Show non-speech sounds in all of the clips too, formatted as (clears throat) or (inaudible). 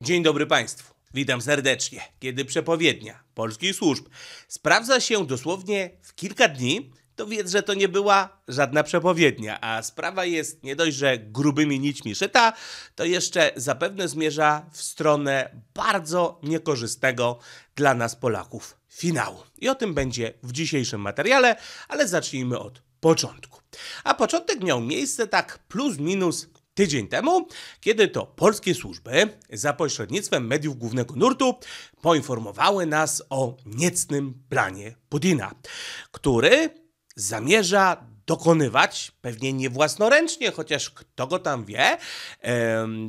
Dzień dobry Państwu. Witam serdecznie. Kiedy przepowiednia polskich służb sprawdza się dosłownie w kilka dni, to wiedz, że to nie była żadna przepowiednia, a sprawa jest nie dość, że grubymi nićmi szyta, to jeszcze zapewne zmierza w stronę bardzo niekorzystnego dla nas Polaków finału. I o tym będzie w dzisiejszym materiale, ale zacznijmy od początku. A początek miał miejsce tak plus minus tydzień temu, kiedy to polskie służby za pośrednictwem mediów głównego nurtu poinformowały nas o niecnym planie Putina, który zamierza dokonywać, pewnie nie własnoręcznie, chociaż kto go tam wie.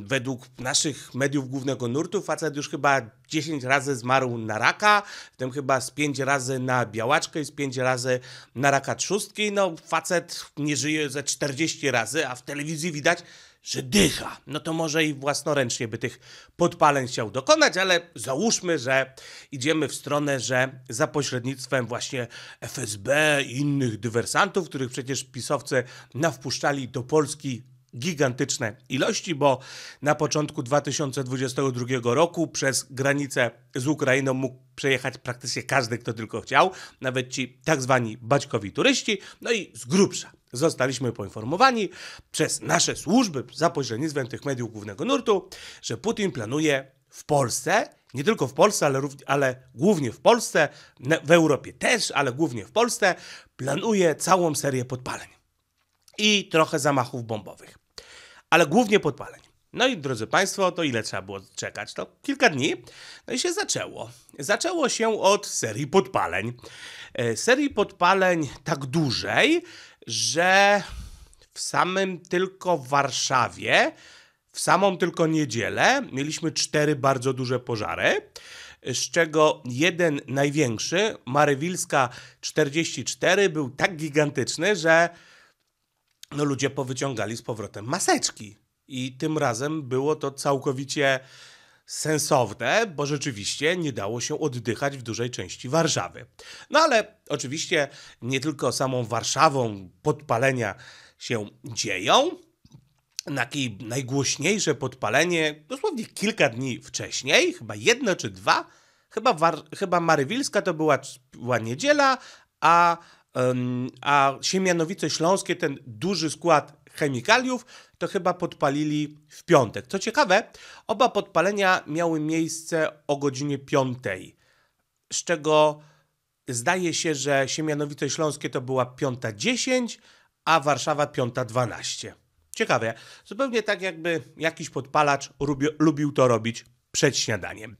według naszych mediów głównego nurtu facet już chyba 10 razy zmarł na raka, w tym chyba z 5 razy na białaczkę i z 5 razy na raka trzustki. No facet nie żyje ze 40 razy, a w telewizji widać, że dycha. No to może i własnoręcznie by tych podpaleń chciał dokonać, ale załóżmy, że idziemy w stronę, że za pośrednictwem właśnie FSB i innych dywersantów, których przecież pisowcy nawpuszczali do Polski gigantyczne ilości, bo na początku 2022 roku przez granicę z Ukrainą mógł przejechać praktycznie każdy, kto tylko chciał, nawet ci tak zwani baćkowi turyści, no i z grubsza Zostaliśmy poinformowani przez nasze służby za pośrednictwem tych mediów głównego nurtu, że Putin planuje w Polsce, nie tylko w Polsce, ale, ale głównie w Polsce, w Europie też, ale głównie w Polsce, planuje całą serię podpaleń i trochę zamachów bombowych, ale głównie podpaleń. No i drodzy Państwo, to ile trzeba było czekać? To kilka dni. No i się zaczęło. Zaczęło się od serii podpaleń. E, serii podpaleń tak dużej, że w samym tylko Warszawie, w samą tylko niedzielę, mieliśmy cztery bardzo duże pożary z czego jeden największy, Marywilska 44, był tak gigantyczny, że no ludzie powyciągali z powrotem maseczki. I tym razem było to całkowicie sensowne, bo rzeczywiście nie dało się oddychać w dużej części Warszawy. No ale oczywiście nie tylko samą Warszawą podpalenia się dzieją. Takie najgłośniejsze podpalenie dosłownie kilka dni wcześniej, chyba jedno czy dwa, chyba, War, chyba Marywilska to była, była niedziela, a, a Siemianowice Śląskie, ten duży skład chemikaliów, to chyba podpalili w piątek. Co ciekawe, oba podpalenia miały miejsce o godzinie piątej, z czego zdaje się, że Siemianowice Śląskie to była 5.10, a Warszawa 5.12. Ciekawe, zupełnie tak jakby jakiś podpalacz lubił, lubił to robić przed śniadaniem.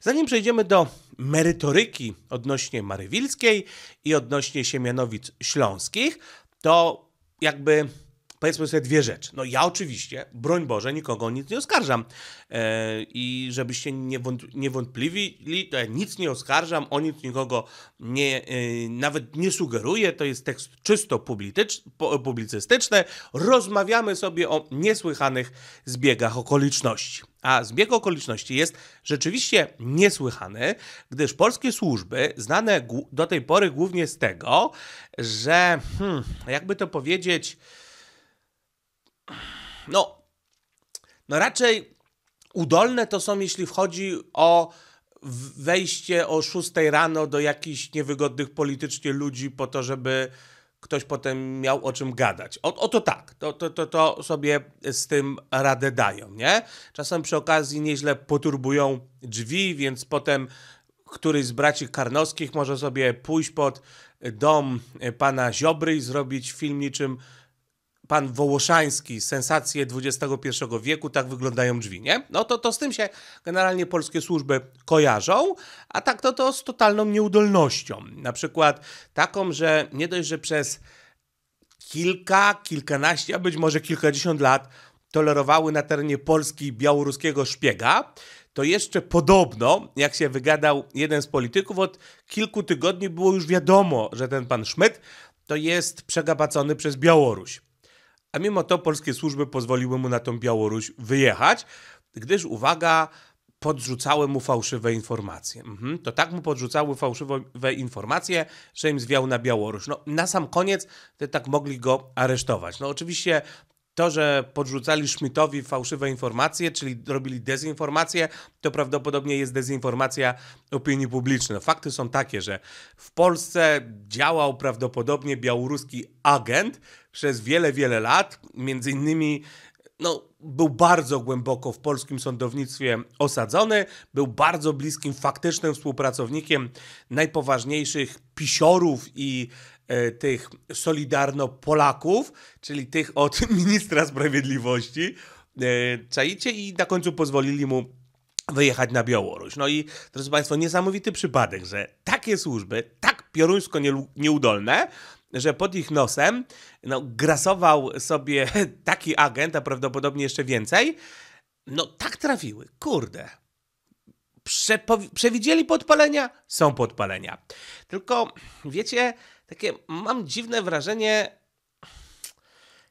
Zanim przejdziemy do merytoryki odnośnie Marywilskiej i odnośnie Siemianowic Śląskich, to jakby powiedzmy sobie dwie rzeczy. No ja oczywiście, broń Boże, nikogo nic nie oskarżam. E, I żebyście nie, wąt, nie wątpliwili, ja nic nie oskarżam, o nic nikogo nie, e, nawet nie sugeruję. To jest tekst czysto publicystyczny. Rozmawiamy sobie o niesłychanych zbiegach okoliczności. A zbieg okoliczności jest rzeczywiście niesłychany, gdyż polskie służby znane do tej pory głównie z tego, że, hmm, jakby to powiedzieć, no, no raczej udolne to są, jeśli chodzi o wejście o 6 rano do jakichś niewygodnych politycznie ludzi po to, żeby ktoś potem miał o czym gadać. O, o to tak, to, to, to, to sobie z tym radę dają, nie? Czasem przy okazji nieźle poturbują drzwi, więc potem któryś z braci Karnowskich może sobie pójść pod dom pana Ziobry i zrobić film niczym pan Wołoszański, sensacje XXI wieku, tak wyglądają drzwi, nie? No to, to z tym się generalnie polskie służby kojarzą, a tak to, to z totalną nieudolnością. Na przykład taką, że nie dość, że przez kilka, kilkanaście, a być może kilkadziesiąt lat tolerowały na terenie Polski białoruskiego szpiega, to jeszcze podobno, jak się wygadał jeden z polityków, od kilku tygodni było już wiadomo, że ten pan Szmyt to jest przegapacony przez Białoruś. A mimo to polskie służby pozwoliły mu na tą Białoruś wyjechać, gdyż uwaga, podrzucały mu fałszywe informacje. Mhm. To tak mu podrzucały fałszywe informacje, że im zwiał na Białoruś. No, na sam koniec te tak mogli go aresztować. No oczywiście to, że podrzucali Schmidtowi fałszywe informacje, czyli robili dezinformację, to prawdopodobnie jest dezinformacja opinii publicznej. No, fakty są takie, że w Polsce działał prawdopodobnie białoruski agent, przez wiele, wiele lat. Między innymi no, był bardzo głęboko w polskim sądownictwie osadzony, był bardzo bliskim, faktycznym współpracownikiem najpoważniejszych pisiorów i e, tych solidarno-Polaków, czyli tych od (laughs) ministra sprawiedliwości. E, I na końcu pozwolili mu wyjechać na Białoruś. No i, drodzy Państwo, niesamowity przypadek, że takie służby, tak pioruńsko nieudolne, że pod ich nosem no, grasował sobie (laughs) taki agent, a prawdopodobnie jeszcze więcej. No tak trafiły, kurde. przewidzieli podpalenia, są podpalenia. Tylko wiecie, takie mam dziwne wrażenie,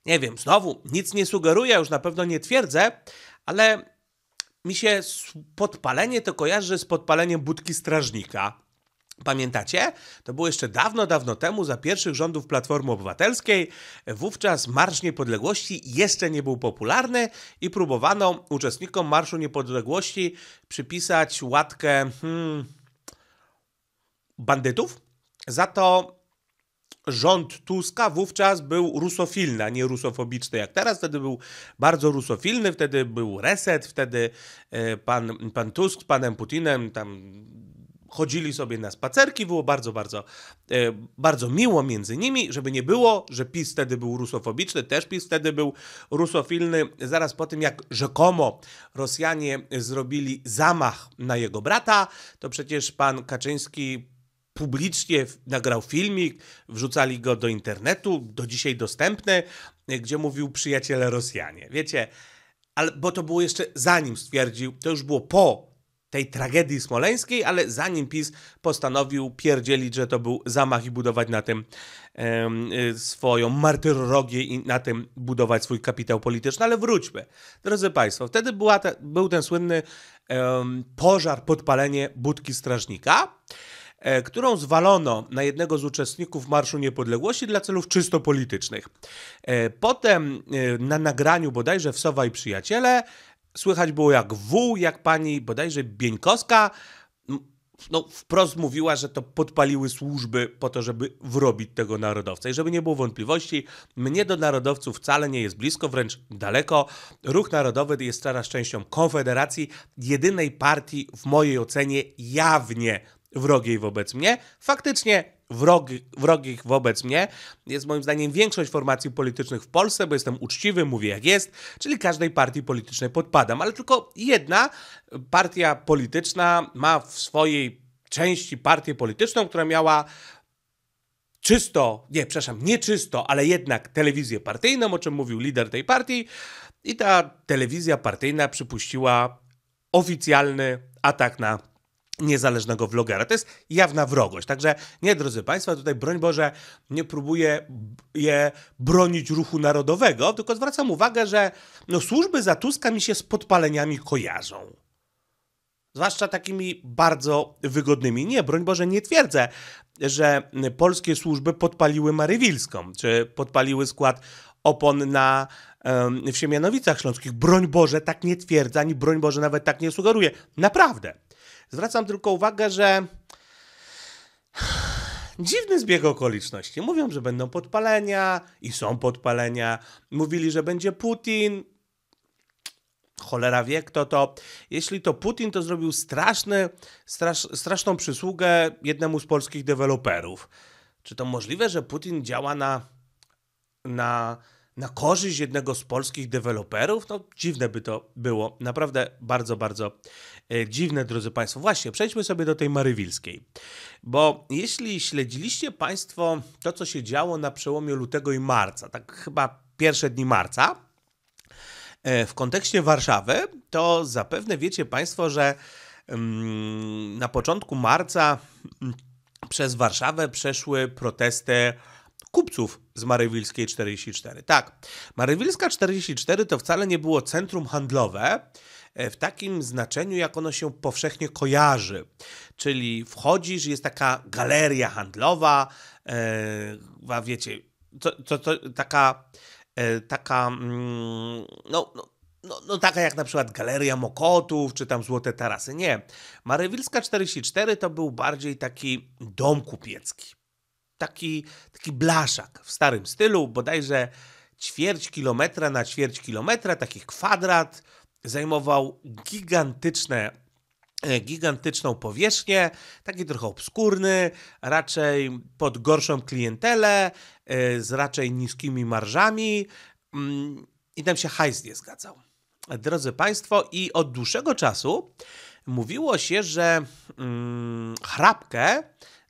nie wiem, znowu nic nie sugeruję, już na pewno nie twierdzę, ale mi się podpalenie to kojarzy z podpaleniem budki strażnika. Pamiętacie? To było jeszcze dawno, dawno temu, za pierwszych rządów Platformy Obywatelskiej. Wówczas Marsz Niepodległości jeszcze nie był popularny i próbowano uczestnikom Marszu Niepodległości przypisać łatkę hmm, bandytów. Za to rząd Tuska wówczas był rusofilny, a nie rusofobiczny jak teraz. Wtedy był bardzo rusofilny, wtedy był reset, wtedy e, pan, pan Tusk z panem Putinem tam chodzili sobie na spacerki, było bardzo, bardzo, e, bardzo miło między nimi, żeby nie było, że PiS wtedy był rusofobiczny, też PiS wtedy był rusofilny, zaraz po tym jak rzekomo Rosjanie zrobili zamach na jego brata, to przecież pan Kaczyński publicznie nagrał filmik, wrzucali go do internetu, do dzisiaj dostępny, e, gdzie mówił przyjaciele Rosjanie. Wiecie, ale, bo to było jeszcze zanim stwierdził, to już było po tej tragedii smoleńskiej, ale zanim PiS postanowił pierdzielić, że to był zamach i budować na tym y, swoją martyrologię i na tym budować swój kapitał polityczny. Ale wróćmy. Drodzy Państwo, wtedy była te, był ten słynny pożar, podpalenie budki strażnika, e, którą zwalono na jednego z uczestników Marszu Niepodległości dla celów czysto politycznych. E, potem e, na nagraniu bodajże w Sowa i Przyjaciele słychać było jak wół, jak pani bodajże Bieńkowska no, wprost mówiła, że to podpaliły służby po to, żeby wrobić tego narodowca. I żeby nie było wątpliwości, mnie do narodowców wcale nie jest blisko, wręcz daleko. Ruch narodowy jest teraz częścią Konfederacji, jedynej partii w mojej ocenie jawnie wrogiej wobec mnie. Faktycznie wrogi, wrogich wobec mnie jest moim zdaniem większość formacji politycznych w Polsce, bo jestem uczciwy, mówię jak jest, czyli każdej partii politycznej podpadam, ale tylko jedna partia polityczna ma w swojej części partię polityczną, która miała czysto, nie, przepraszam, nie czysto, ale jednak telewizję partyjną, o czym mówił lider tej partii i ta telewizja partyjna przypuściła oficjalny atak na niezależnego vlogera. To jest jawna wrogość. Także nie, drodzy Państwo, tutaj broń Boże nie próbuję je bronić ruchu narodowego, tylko zwracam uwagę, że no, służby za Tuska mi się z podpaleniami kojarzą. Zwłaszcza takimi bardzo wygodnymi. Nie, broń Boże, nie twierdzę, że polskie służby podpaliły Marywilską, czy podpaliły skład opon na, w Siemianowicach Śląskich. Broń Boże, tak nie twierdzę, ani broń Boże nawet tak nie sugeruje. Naprawdę. Zwracam tylko uwagę, że dziwny zbieg okoliczności. Mówią, że będą podpalenia i są podpalenia. Mówili, że będzie Putin. Cholera wie, kto to. Jeśli to Putin, to zrobił straszny, strasz, straszną przysługę jednemu z polskich deweloperów. Czy to możliwe, że Putin działa na, na na korzyść jednego z polskich deweloperów? No dziwne by to było. Naprawdę bardzo, bardzo e, dziwne, drodzy Państwo. Właśnie, przejdźmy sobie do tej Wilskiej. Bo jeśli śledziliście Państwo to, co się działo na przełomie lutego i marca, tak chyba pierwsze dni marca, e, w kontekście Warszawy, to zapewne wiecie Państwo, że mm, na początku marca mm, przez Warszawę przeszły protesty kupców z Marywilskiej 44. Tak, Marywilska 44 to wcale nie było centrum handlowe e, w takim znaczeniu, jak ono się powszechnie kojarzy. Czyli wchodzisz, jest taka galeria handlowa, e, a wiecie, to, to, to taka, e, taka, mm, no, no no, no, taka jak na przykład Galeria Mokotów, czy tam Złote Tarasy. Nie. Marywilska 44 to był bardziej taki dom kupiecki taki, taki blaszak w starym stylu, bodajże ćwierć kilometra na ćwierć kilometra, taki kwadrat, zajmował gigantyczne e, gigantyczną powierzchnię, taki trochę obskurny, raczej pod gorszą klientelę, e, z raczej niskimi marżami mm, i tam się hajs nie zgadzał. Drodzy Państwo, i od dłuższego czasu mówiło się, że mm, hrabkę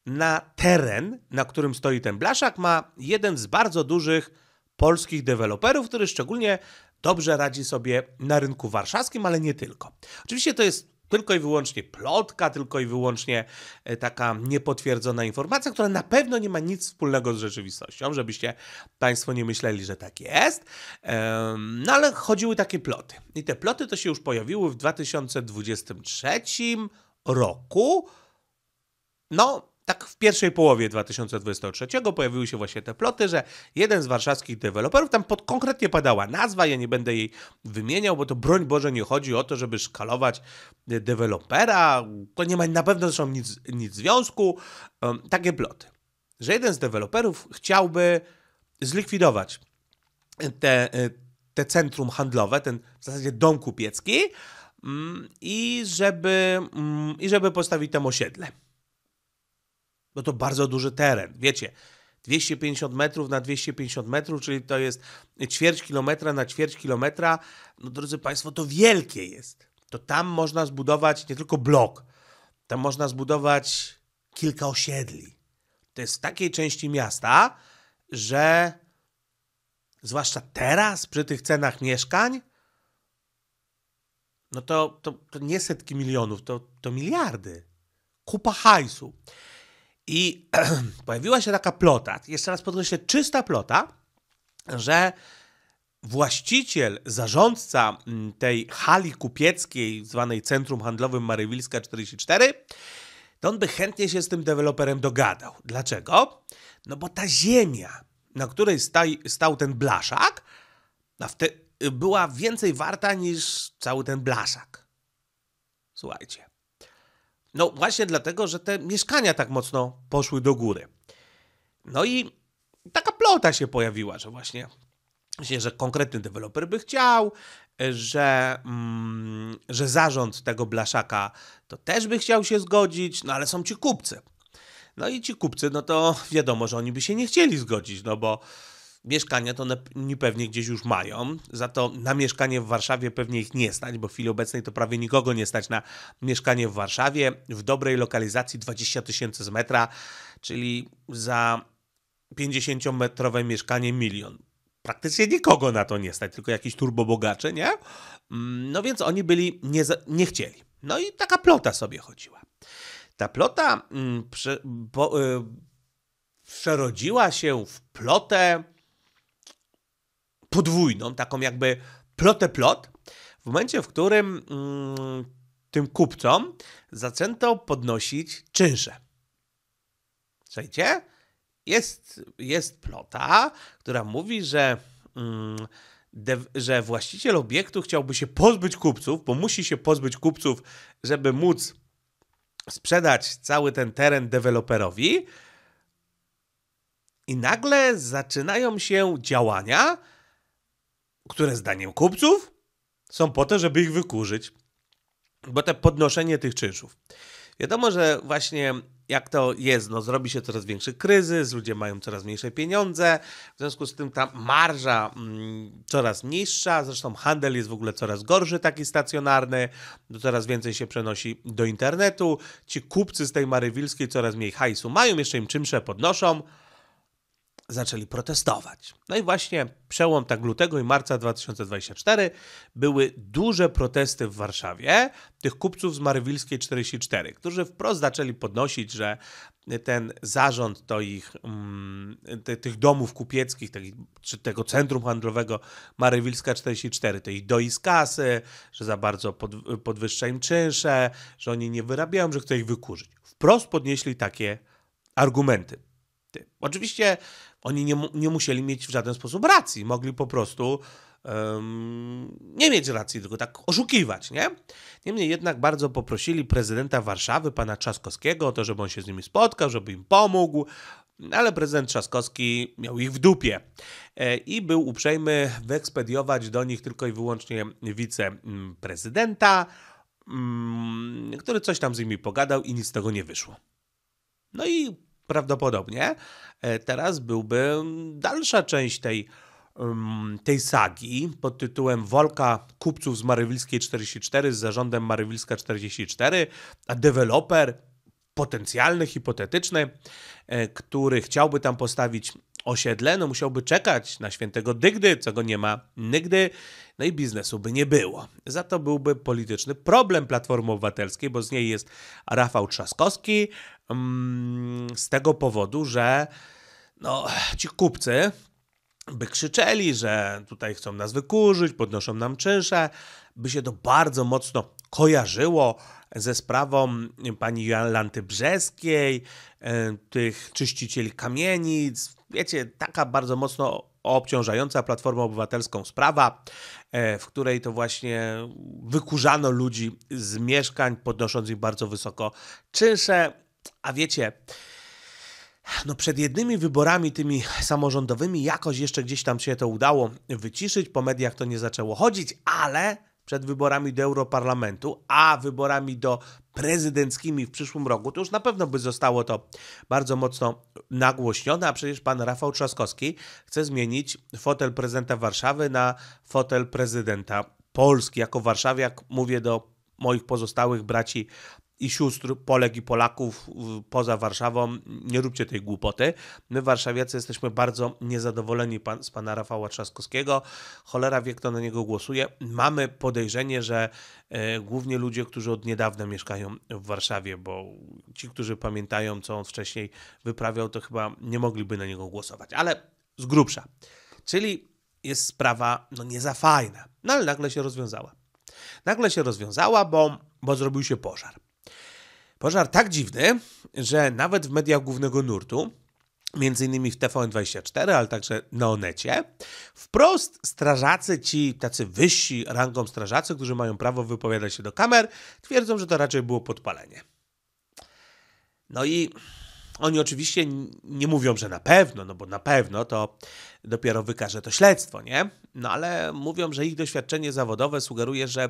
na teren, na którym stoi ten blaszak, ma jeden z bardzo dużych polskich deweloperów, który szczególnie dobrze radzi sobie na rynku warszawskim, ale nie tylko. Oczywiście to jest tylko i wyłącznie plotka, tylko i wyłącznie e, taka niepotwierdzona informacja, która na pewno nie ma nic wspólnego z rzeczywistością, żebyście Państwo nie myśleli, że tak jest. No ale chodziły takie ploty. I te ploty to się już pojawiły w 2023 roku. No, tak w pierwszej połowie 2023 pojawiły się właśnie te ploty, że jeden z warszawskich deweloperów, tam pod, konkretnie padała nazwa, ja nie będę jej wymieniał, bo to broń Boże nie chodzi o to, żeby szkalować e, dewelopera, to nie ma na pewno zresztą nic, nic związku, um, takie ploty, że jeden z deweloperów chciałby zlikwidować te, e, te centrum handlowe, ten w zasadzie dom kupiecki um, i żeby, um, i żeby postawić tam osiedle bo no to bardzo duży teren. Wiecie, 250 metrów na 250 metrów, czyli to jest ćwierć kilometra na ćwierć kilometra. No drodzy Państwo, to wielkie jest. To tam można zbudować nie tylko blok, tam można zbudować kilka osiedli. To jest w takiej części miasta, że zwłaszcza teraz przy tych cenach mieszkań, no to, to, to nie setki milionów, to, to miliardy. Kupa hajsu. I (clears throat) pojawiła się taka plota, jeszcze raz podkreślę, czysta plota, że właściciel, zarządca mm, tej hali kupieckiej zwanej Centrum Handlowym Marywilska 44, to on by chętnie się z tym deweloperem dogadał. Dlaczego? No bo ta ziemia, na której stał ten blaszak, była więcej warta niż cały ten blaszak. Słuchajcie. No właśnie dlatego, że te mieszkania tak mocno poszły do góry. No i taka plota się pojawiła, że właśnie, że konkretny deweloper by chciał, że, mm, że zarząd tego blaszaka to też by chciał się zgodzić, no ale są ci kupcy. No i ci kupcy, no to wiadomo, że oni by się nie chcieli zgodzić, no bo Mieszkania to oni pewnie gdzieś już mają, za to na mieszkanie w Warszawie pewnie ich nie stać, bo w chwili obecnej to prawie nikogo nie stać na mieszkanie w Warszawie. W dobrej lokalizacji 20 tysięcy z metra, czyli za 50-metrowe mieszkanie milion. Praktycznie nikogo na to nie stać, tylko jakiś turbobogacze, nie? Mm, no więc oni byli, nie, nie chcieli. No i taka plota sobie chodziła. Ta plota mm, prze, bo, y, przerodziła się w plotę podwójną, taką jakby plotę plot, w momencie, w którym mm, tym kupcom zaczęto podnosić czynsze. Słuchajcie, jest, jest plota, która mówi, że, mm, de, że właściciel obiektu chciałby się pozbyć kupców, bo musi się pozbyć kupców, żeby móc sprzedać cały ten teren deweloperowi. I nagle zaczynają się działania, które zdaniem kupców są po to, żeby ich wykurzyć. Bo te podnoszenie tych czynszów. Wiadomo, że właśnie jak to jest, no zrobi się coraz większy kryzys, ludzie mają coraz mniejsze pieniądze, w związku z tym ta marża mm, coraz niższa, zresztą handel jest w ogóle coraz gorszy, taki stacjonarny, no coraz więcej się przenosi do internetu, ci kupcy z tej Mary Wilskiej coraz mniej hajsu mają, jeszcze im czymsze podnoszą, zaczęli protestować. No i właśnie przełom tak lutego i marca 2024 były duże protesty w Warszawie tych kupców z Marywilskiej 44, którzy wprost zaczęli podnosić, że ten zarząd to ich, mm, te, tych domów kupieckich, te, czy tego centrum handlowego Marywilska 44, to ich doi z kasy, że za bardzo pod, podwyższa im czynsze, że oni nie wyrabiają, że chce ich wykurzyć. Wprost podnieśli takie argumenty. Oczywiście oni nie, nie musieli mieć w żaden sposób racji. Mogli po prostu um, nie mieć racji, tylko tak oszukiwać, nie? Niemniej jednak bardzo poprosili prezydenta Warszawy, pana Trzaskowskiego, o to, żeby on się z nimi spotkał, żeby im pomógł ale prezydent Trzaskowski miał ich w dupie e, i był uprzejmy wyekspediować do nich tylko i wyłącznie wiceprezydenta, mm, który coś tam z nimi pogadał i nic z tego nie wyszło. No i prawdopodobnie e, teraz byłby dalsza część tej, tej sagi pod tytułem Wolka kupców z Marywilskiej 44 z zarządem Marywilska 44, a deweloper potencjalny, hipotetyczny, e, który chciałby tam postawić osiedle, no musiałby czekać na świętego dygdy, co go nie ma nigdy, no i biznesu by nie było. Za to byłby polityczny problem Platformy Obywatelskiej, bo z niej jest Rafał Trzaskowski, z tego powodu, że no, ci kupcy by krzyczeli, że tutaj chcą nas wykurzyć, podnoszą nam czynsze, by się to bardzo mocno kojarzyło ze sprawą y, pani Jolanty Brzeskiej, y, tych czyścicieli kamienic. Wiecie, taka bardzo mocno obciążająca Platformę Obywatelską sprawa, e, w której to właśnie wykurzano ludzi z mieszkań, podnosząc im bardzo wysoko czynsze. A wiecie, no przed jednymi wyborami tymi samorządowymi jakoś jeszcze gdzieś tam się to udało wyciszyć, po mediach to nie zaczęło chodzić, ale przed wyborami do Europarlamentu, a wyborami do prezydenckimi w przyszłym roku, to już na pewno by zostało to bardzo mocno nagłośnione, a przecież pan Rafał Trzaskowski chce zmienić fotel prezydenta Warszawy na fotel prezydenta Polski. Jako warszawiak mówię do moich pozostałych braci i sióstr Polek i Polaków poza Warszawą, nie róbcie tej głupoty. My warszawiacy jesteśmy bardzo niezadowoleni pan, z pana Rafała Trzaskowskiego. Cholera wie, kto na niego głosuje. Mamy podejrzenie, że e, głównie ludzie, którzy od niedawna mieszkają w Warszawie, bo ci, którzy pamiętają, co on wcześniej wyprawiał, to chyba nie mogliby na niego głosować, ale z grubsza. Czyli jest sprawa no, nie za fajna, no ale nagle się rozwiązała. Nagle się rozwiązała, bo, bo zrobił się pożar. Pożar tak dziwny, że nawet w mediach głównego nurtu, między innymi w TVN24, ale także na Onecie, wprost strażacy, ci tacy wyżsi rangą strażacy, którzy mają prawo wypowiadać się do kamer, twierdzą, że to raczej było podpalenie. No i oni oczywiście nie mówią, że na pewno, no bo na pewno to dopiero wykaże to śledztwo, nie? No ale mówią, że ich doświadczenie zawodowe sugeruje, że,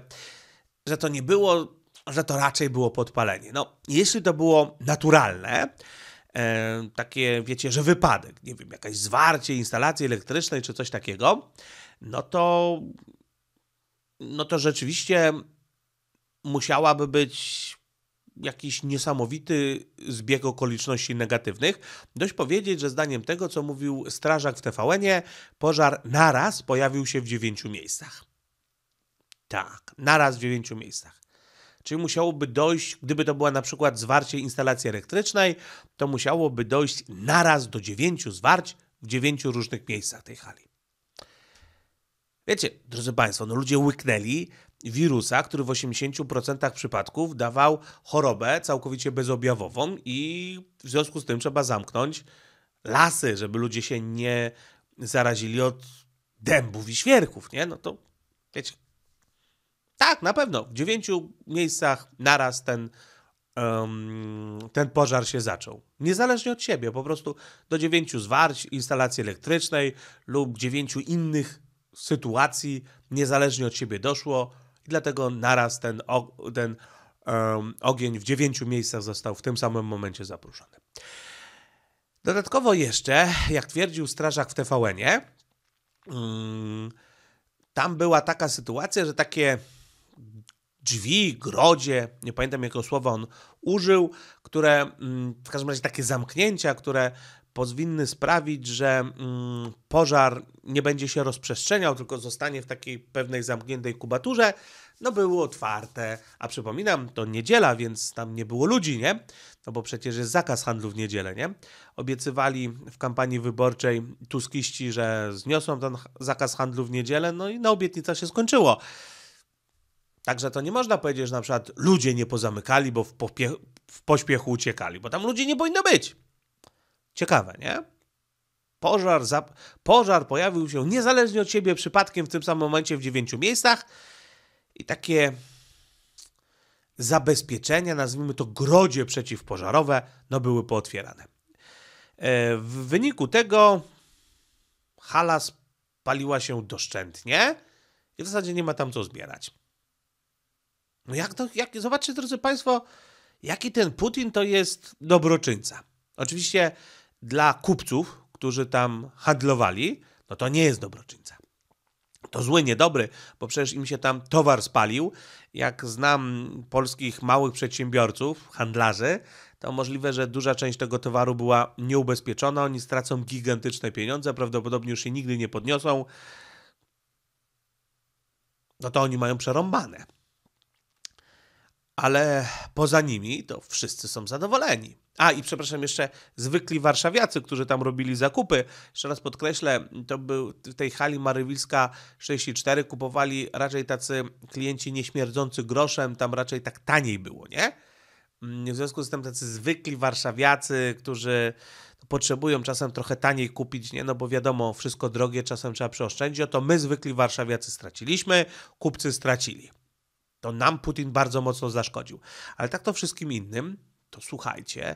że to nie było że to raczej było podpalenie. No, jeśli to było naturalne, e, takie wiecie, że wypadek, nie wiem, jakaś zwarcie instalacji elektrycznej czy coś takiego, no to no to rzeczywiście musiałaby być jakiś niesamowity zbieg okoliczności negatywnych. Dość powiedzieć, że zdaniem tego, co mówił strażak w tvn pożar naraz pojawił się w dziewięciu miejscach. Tak, naraz w dziewięciu miejscach. Czyli musiałoby dojść, gdyby to była na przykład zwarcie instalacji elektrycznej, to musiałoby dojść naraz do dziewięciu zwarć w dziewięciu różnych miejscach tej hali. Wiecie, drodzy Państwo, no ludzie łyknęli wirusa, który w 80% przypadków dawał chorobę całkowicie bezobjawową i w związku z tym trzeba zamknąć lasy, żeby ludzie się nie zarazili od dębów i świerków, nie? No to wiecie, tak, na pewno. W dziewięciu miejscach naraz ten, um, ten pożar się zaczął. Niezależnie od siebie, po prostu do dziewięciu zwarć instalacji elektrycznej lub dziewięciu innych sytuacji niezależnie od siebie doszło. I dlatego naraz ten, ten um, ogień w dziewięciu miejscach został w tym samym momencie zaproszony. Dodatkowo jeszcze, jak twierdził strażak w tvn um, mm, tam była taka sytuacja, że takie drzwi, grodzie, nie pamiętam jakiego słowa on użył, które mm, w każdym razie takie zamknięcia, które powinny sprawić, że mm, pożar nie będzie się rozprzestrzeniał, tylko zostanie w takiej pewnej zamkniętej kubaturze, no były otwarte. A przypominam, to niedziela, więc tam nie było ludzi, nie? No bo przecież jest zakaz handlu w niedzielę, nie? Obiecywali w kampanii wyborczej tuskiści, że zniosą ten zakaz handlu w niedzielę, no i na obietnica się skończyło. Także to nie można powiedzieć, że na przykład ludzie nie pozamykali, bo w, popie- w pośpiechu uciekali, bo tam ludzi nie powinno być. Ciekawe, nie? Pożar, za... Pożar pojawił się niezależnie od siebie przypadkiem w tym samym momencie w dziewięciu miejscach i takie zabezpieczenia, nazwijmy to grodzie przeciwpożarowe, no były pootwierane. E, w wyniku tego hala spaliła się doszczętnie i w zasadzie nie ma tam co zbierać. No jak to, jak, zobaczcie drodzy Państwo, jaki ten Putin to jest dobroczyńca. Oczywiście dla kupców, którzy tam handlowali, no to nie jest dobroczyńca. To zły, niedobry, bo przecież im się tam towar spalił. Jak znam polskich małych przedsiębiorców, handlarzy, to możliwe, że duża część tego towaru była nieubezpieczona. Oni stracą gigantyczne pieniądze, prawdopodobnie już się nigdy nie podniosą. No to oni mają przerąbane ale poza nimi to wszyscy są zadowoleni. A i przepraszam, jeszcze zwykli warszawiacy, którzy tam robili zakupy. Jeszcze raz podkreślę, to był w tej hali Marywilska 64 kupowali raczej tacy klienci nieśmierdzący groszem, tam raczej tak taniej było, nie? Mm, w związku z tym tacy zwykli warszawiacy, którzy potrzebują czasem trochę taniej kupić, nie? No bo wiadomo, wszystko drogie, czasem trzeba przeoszczędzić. Oto my zwykli warszawiacy straciliśmy, kupcy stracili. To nam Putin bardzo mocno zaszkodził. Ale tak to wszystkim innym, to słuchajcie,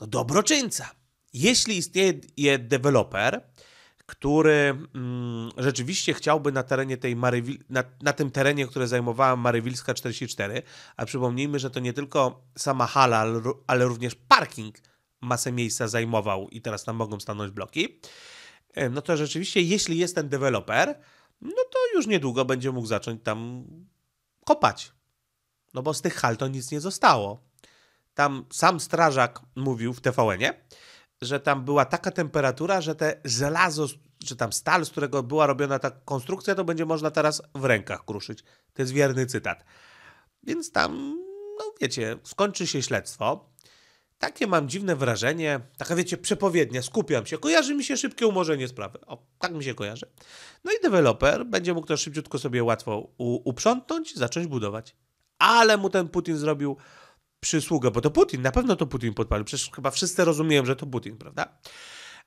no dobroczyńca. Jeśli istnieje deweloper, który mm, rzeczywiście chciałby na terenie tej Marywil, na, na, tym terenie, które zajmowała Marywilska 44, a przypomnijmy, że to nie tylko sama hala, ale również parking masę miejsca zajmował i teraz tam mogą stanąć bloki, e, no to rzeczywiście jeśli jest ten deweloper, no to już niedługo będzie mógł zacząć tam kopać. No bo z tych hal to nic nie zostało. Tam sam strażak mówił w tvn że tam była taka temperatura, że te żelazo, czy tam stal, z którego była robiona ta konstrukcja, to będzie można teraz w rękach kruszyć. To jest wierny cytat. Więc tam, no wiecie, skończy się śledztwo. Takie mam dziwne wrażenie, taka wiecie, przepowiednia, skupiam się, kojarzy mi się szybkie umorzenie sprawy. O, tak mi się kojarzy. No i deweloper będzie mógł to szybciutko sobie łatwo uprzątnąć, zacząć budować. Ale mu ten Putin zrobił przysługę, bo to Putin, na pewno to Putin podpalił. Przecież chyba wszyscy rozumieją, że to Putin, prawda?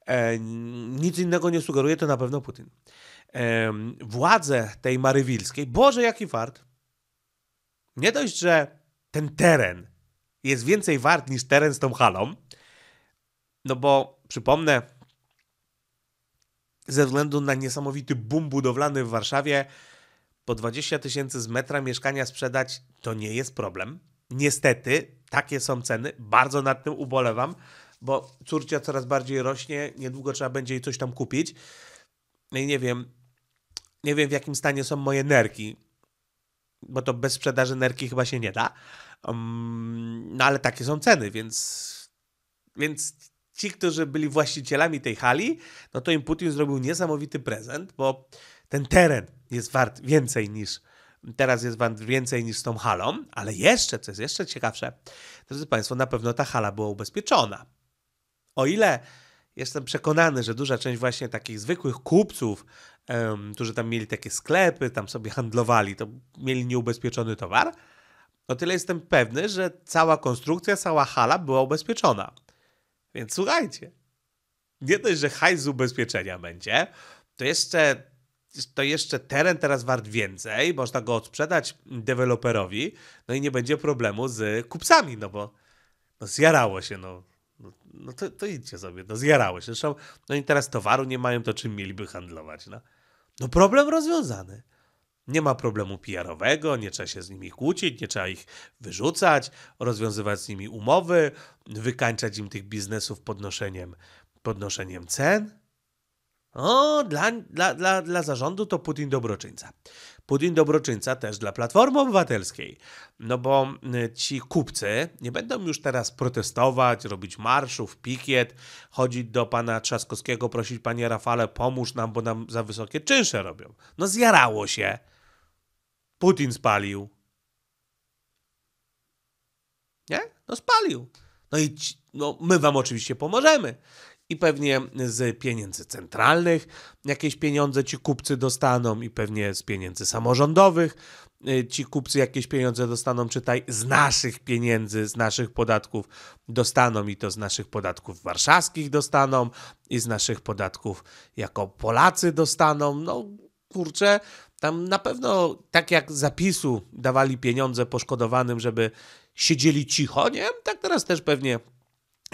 E, nic innego nie sugeruje, to na pewno Putin. E, tej Marywilskiej, Boże, jaki fart. Nie dość, że ten teren jest więcej wart niż teren z tą halą. No bo przypomnę, ze względu na niesamowity boom budowlany w Warszawie, po 20 tysięcy z metra mieszkania sprzedać to nie jest problem. Niestety, takie są ceny. Bardzo nad tym ubolewam, bo córcia coraz bardziej rośnie, niedługo trzeba będzie jej coś tam kupić. No i nie wiem, nie wiem w jakim stanie są moje nerki, bo to bez sprzedaży nerki chyba się nie da. Um, no ale takie są ceny, więc, więc ci, którzy byli właścicielami tej hali, no to im Putin zrobił niesamowity prezent, bo ten teren jest wart więcej niż teraz jest wam więcej niż z tą halą, ale jeszcze, co jest jeszcze ciekawsze, drodzy Państwo, na pewno ta hala była ubezpieczona. O ile jestem przekonany, że duża część właśnie takich zwykłych kupców, um, którzy tam mieli takie sklepy, tam sobie handlowali, to mieli nieubezpieczony towar, no tyle jestem pewny, że cała konstrukcja, cała hala była ubezpieczona. Więc słuchajcie, nie dość, że hajs z ubezpieczenia będzie, to jeszcze, to jeszcze teren teraz wart więcej, można go odsprzedać deweloperowi, no i nie będzie problemu z kupcami, no bo no zjarało się, no. No, no to, to, idźcie sobie, no zjarało się. Zresztą no i teraz towaru nie mają, to czym mieliby handlować, no. No problem rozwiązany. Nie ma problemu PR-owego, nie trzeba się z nimi kłócić, nie trzeba ich wyrzucać, rozwiązywać z nimi umowy, wykańczać im tych biznesów podnoszeniem, podnoszeniem cen. O, dla, dla, dla, dla zarządu to Putin dobroczyńca. Putin dobroczyńca też dla Platformy Obywatelskiej. No bo y, ci kupcy nie będą już teraz protestować, robić marszów, pikiet, chodzić do pana Trzaskowskiego, prosić panie Rafale, pomóż nam, bo nam za wysokie czynsze robią. No zjarało się. Putin spalił. Nie? No spalił. No i no, my wam oczywiście pomożemy i pewnie z pieniędzy centralnych jakieś pieniądze ci kupcy dostaną i pewnie z pieniędzy samorządowych y, ci kupcy jakieś pieniądze dostaną, czytaj, z naszych pieniędzy, z naszych podatków dostaną i to z naszych podatków warszawskich dostaną i z naszych podatków jako Polacy dostaną. No kurczę, tam na pewno tak jak zapisu dawali pieniądze poszkodowanym, żeby siedzieli cicho, nie? Tak teraz też pewnie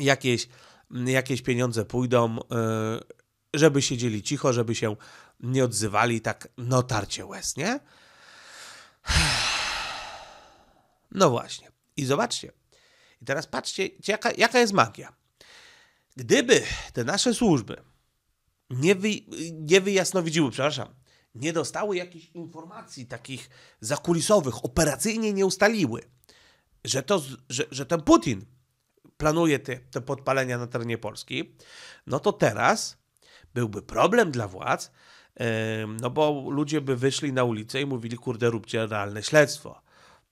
jakieś jakieś pieniądze pójdą, e, żeby siedzieli cicho, żeby się nie odzywali, tak notarcie łez, nie? (sighs) No właśnie. I zobaczcie. I teraz patrzcie, jaka, jaka jest magia. Gdyby te nasze służby nie, wy, nie wyjasnowidziły, przepraszam, nie dostały jakichś informacji takich zakulisowych, operacyjnie nie ustaliły, że, to, że, że ten Putin planuje te, te podpalenia na terenie Polski, no to teraz byłby problem dla władz, no bo ludzie by wyszli na ulicę i mówili, kurde, róbcie realne śledztwo.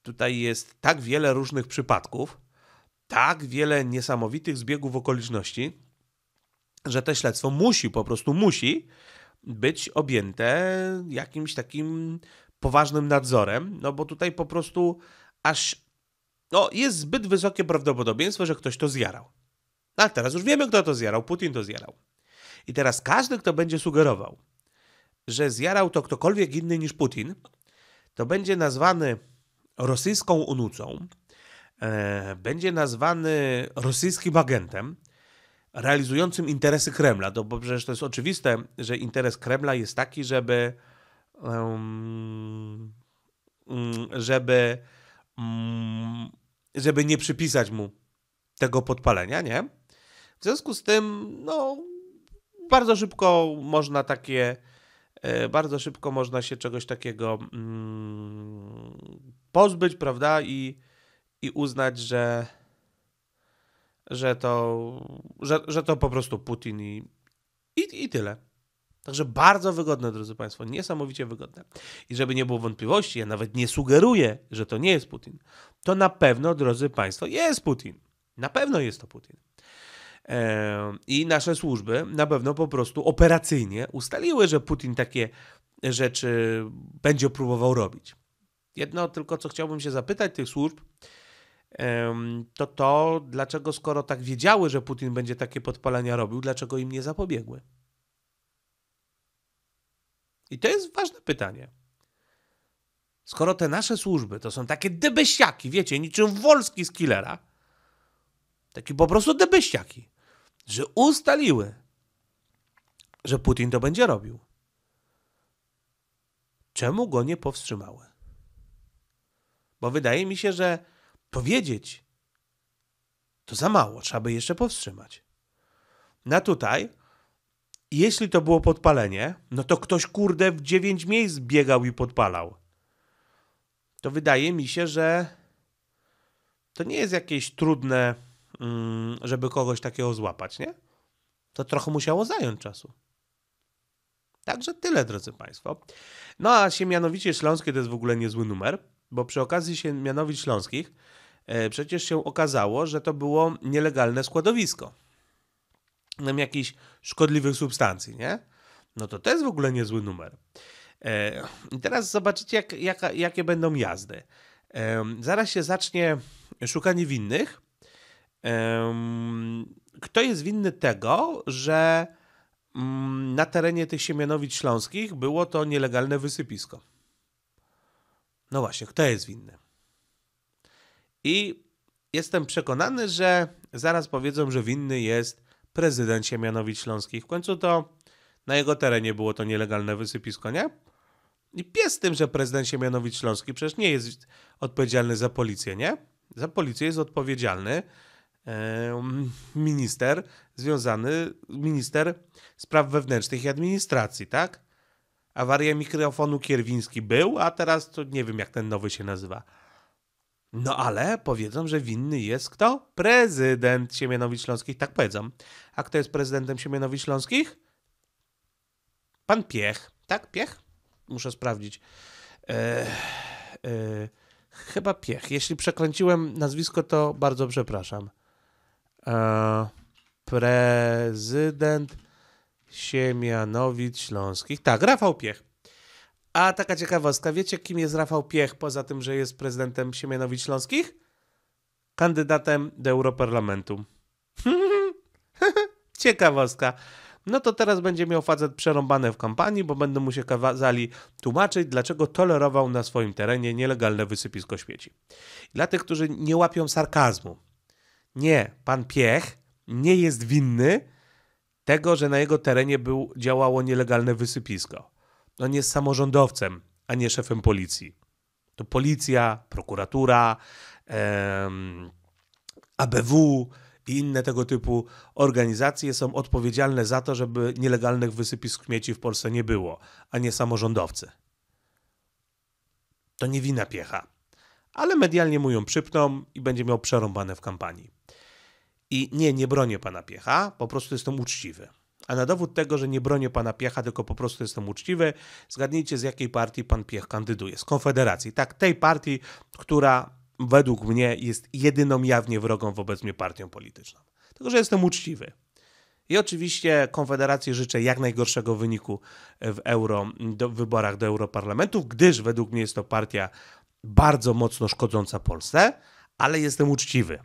Tutaj jest tak wiele różnych przypadków, tak wiele niesamowitych zbiegów okoliczności, że to śledztwo musi, po prostu musi być objęte jakimś takim poważnym nadzorem, no bo tutaj po prostu aż no jest zbyt wysokie prawdopodobieństwo, że ktoś to zjarał. No ale teraz już wiemy, kto to zjarał. Putin to zjarał. I teraz każdy, kto będzie sugerował, że zjarał to ktokolwiek inny niż Putin, to będzie nazwany rosyjską unucą, e, będzie nazwany rosyjskim agentem realizującym interesy Kremla. To, bo przecież to jest oczywiste, że interes Kremla jest taki, żeby um, żeby Mm, żeby nie przypisać mu tego podpalenia, nie? W związku z tym, no, bardzo szybko można takie, e, bardzo szybko można się czegoś takiego mm, pozbyć, prawda? I, i uznać, że, że, to, że, że to po prostu Putin i, i, i tyle. Także bardzo wygodne, drodzy Państwo, niesamowicie wygodne. I żeby nie było wątpliwości, ja nawet nie sugeruję, że to nie jest Putin. To na pewno, drodzy Państwo, jest Putin. Na pewno jest to Putin. Ehm, I nasze służby na pewno po prostu operacyjnie ustaliły, że Putin takie rzeczy będzie próbował robić. Jedno tylko, co chciałbym się zapytać tych służb, ehm, to to, dlaczego skoro tak wiedziały, że Putin będzie takie podpalenia robił, dlaczego im nie zapobiegły? I to jest ważne pytanie. Skoro te nasze służby to są takie debeściaki, wiecie, niczym Wolski z Killera, taki po prostu debeściaki, że ustaliły, że Putin to będzie robił. Czemu go nie powstrzymały? Bo wydaje mi się, że powiedzieć to za mało, trzeba by jeszcze powstrzymać. Na no tutaj jeśli to było podpalenie, no to ktoś kurde w dziewięć miejsc biegał i podpalał. To wydaje mi się, że to nie jest jakieś trudne, mm, żeby kogoś takiego złapać, nie? To trochę musiało zająć czasu. Także tyle, drodzy Państwo. No a mianowicie Śląskie to jest w ogóle niezły numer, bo przy okazji Siemianowic Śląskich e, przecież się okazało, że to było nielegalne składowisko nam jakichś szkodliwych substancji, nie? No to to jest w ogóle niezły numer. E, I teraz zobaczycie, jak, jakie będą jazdy. E, zaraz się zacznie szukanie winnych. E, kto jest winny tego, że mm, na terenie tych siemianowic śląskich było to nielegalne wysypisko? No właśnie, kto jest winny? I jestem przekonany, że zaraz powiedzą, że winny jest prezydencie Mianowic Śląskich. W końcu to na jego terenie było to nielegalne wysypisko, nie? I pies z tym, że prezydent Siemianowicz Śląski przecież nie jest odpowiedzialny za policję, nie? Za policję jest odpowiedzialny minister związany, minister spraw wewnętrznych i administracji, tak? Awaria mikrofonu Kierwiński był, a teraz to nie wiem, jak ten nowy się nazywa. No ale powiedzą, że winny jest kto? Prezydent Siemianowic Śląskich, tak powiedzą. A kto jest prezydentem Siemianowic Śląskich? Pan Piech. Tak, Piech? Muszę sprawdzić. Eee, eee, chyba Piech. Jeśli przekręciłem nazwisko, to bardzo przepraszam. Eee, prezydent Siemianowic Śląskich. Tak, Rafał Piech. A taka ciekawostka, wiecie kim jest Rafał Piech, poza tym, że jest prezydentem Siemianowic Śląskich? Kandydatem do Europarlamentu. (laughs) Ciekawostka. No to teraz będzie miał facet przerąbane w kampanii, bo będą mu się kazali tłumaczyć, dlaczego tolerował na swoim terenie nielegalne wysypisko śmieci. Dla tych, którzy nie łapią sarkazmu. Nie, pan Piech nie jest winny tego, że na jego terenie był, działało nielegalne wysypisko on no jest samorządowcem, a nie szefem policji. To policja, prokuratura, em, ABW i inne tego typu organizacje są odpowiedzialne za to, żeby nielegalnych wysypisk śmieci w Polsce nie było, a nie samorządowcy. To nie wina piecha. Ale medialnie mu ją przypną i będzie miał przerąbane w kampanii. I nie, nie bronię pana piecha, po prostu jestem uczciwy. A na dowód tego, że nie bronię pana Piecha, tylko po prostu jestem uczciwy, zgadnijcie z jakiej partii pan Piech kandyduje. Z Konfederacji. Tak, tej partii, która według mnie jest jedyną jawnie wrogą wobec mnie partią polityczną. Tylko, że jestem uczciwy. I oczywiście Konfederacji życzę jak najgorszego wyniku w, euro, do, wyborach do europarlamentu, gdyż według mnie jest to partia bardzo mocno szkodząca Polsce, ale jestem uczciwy.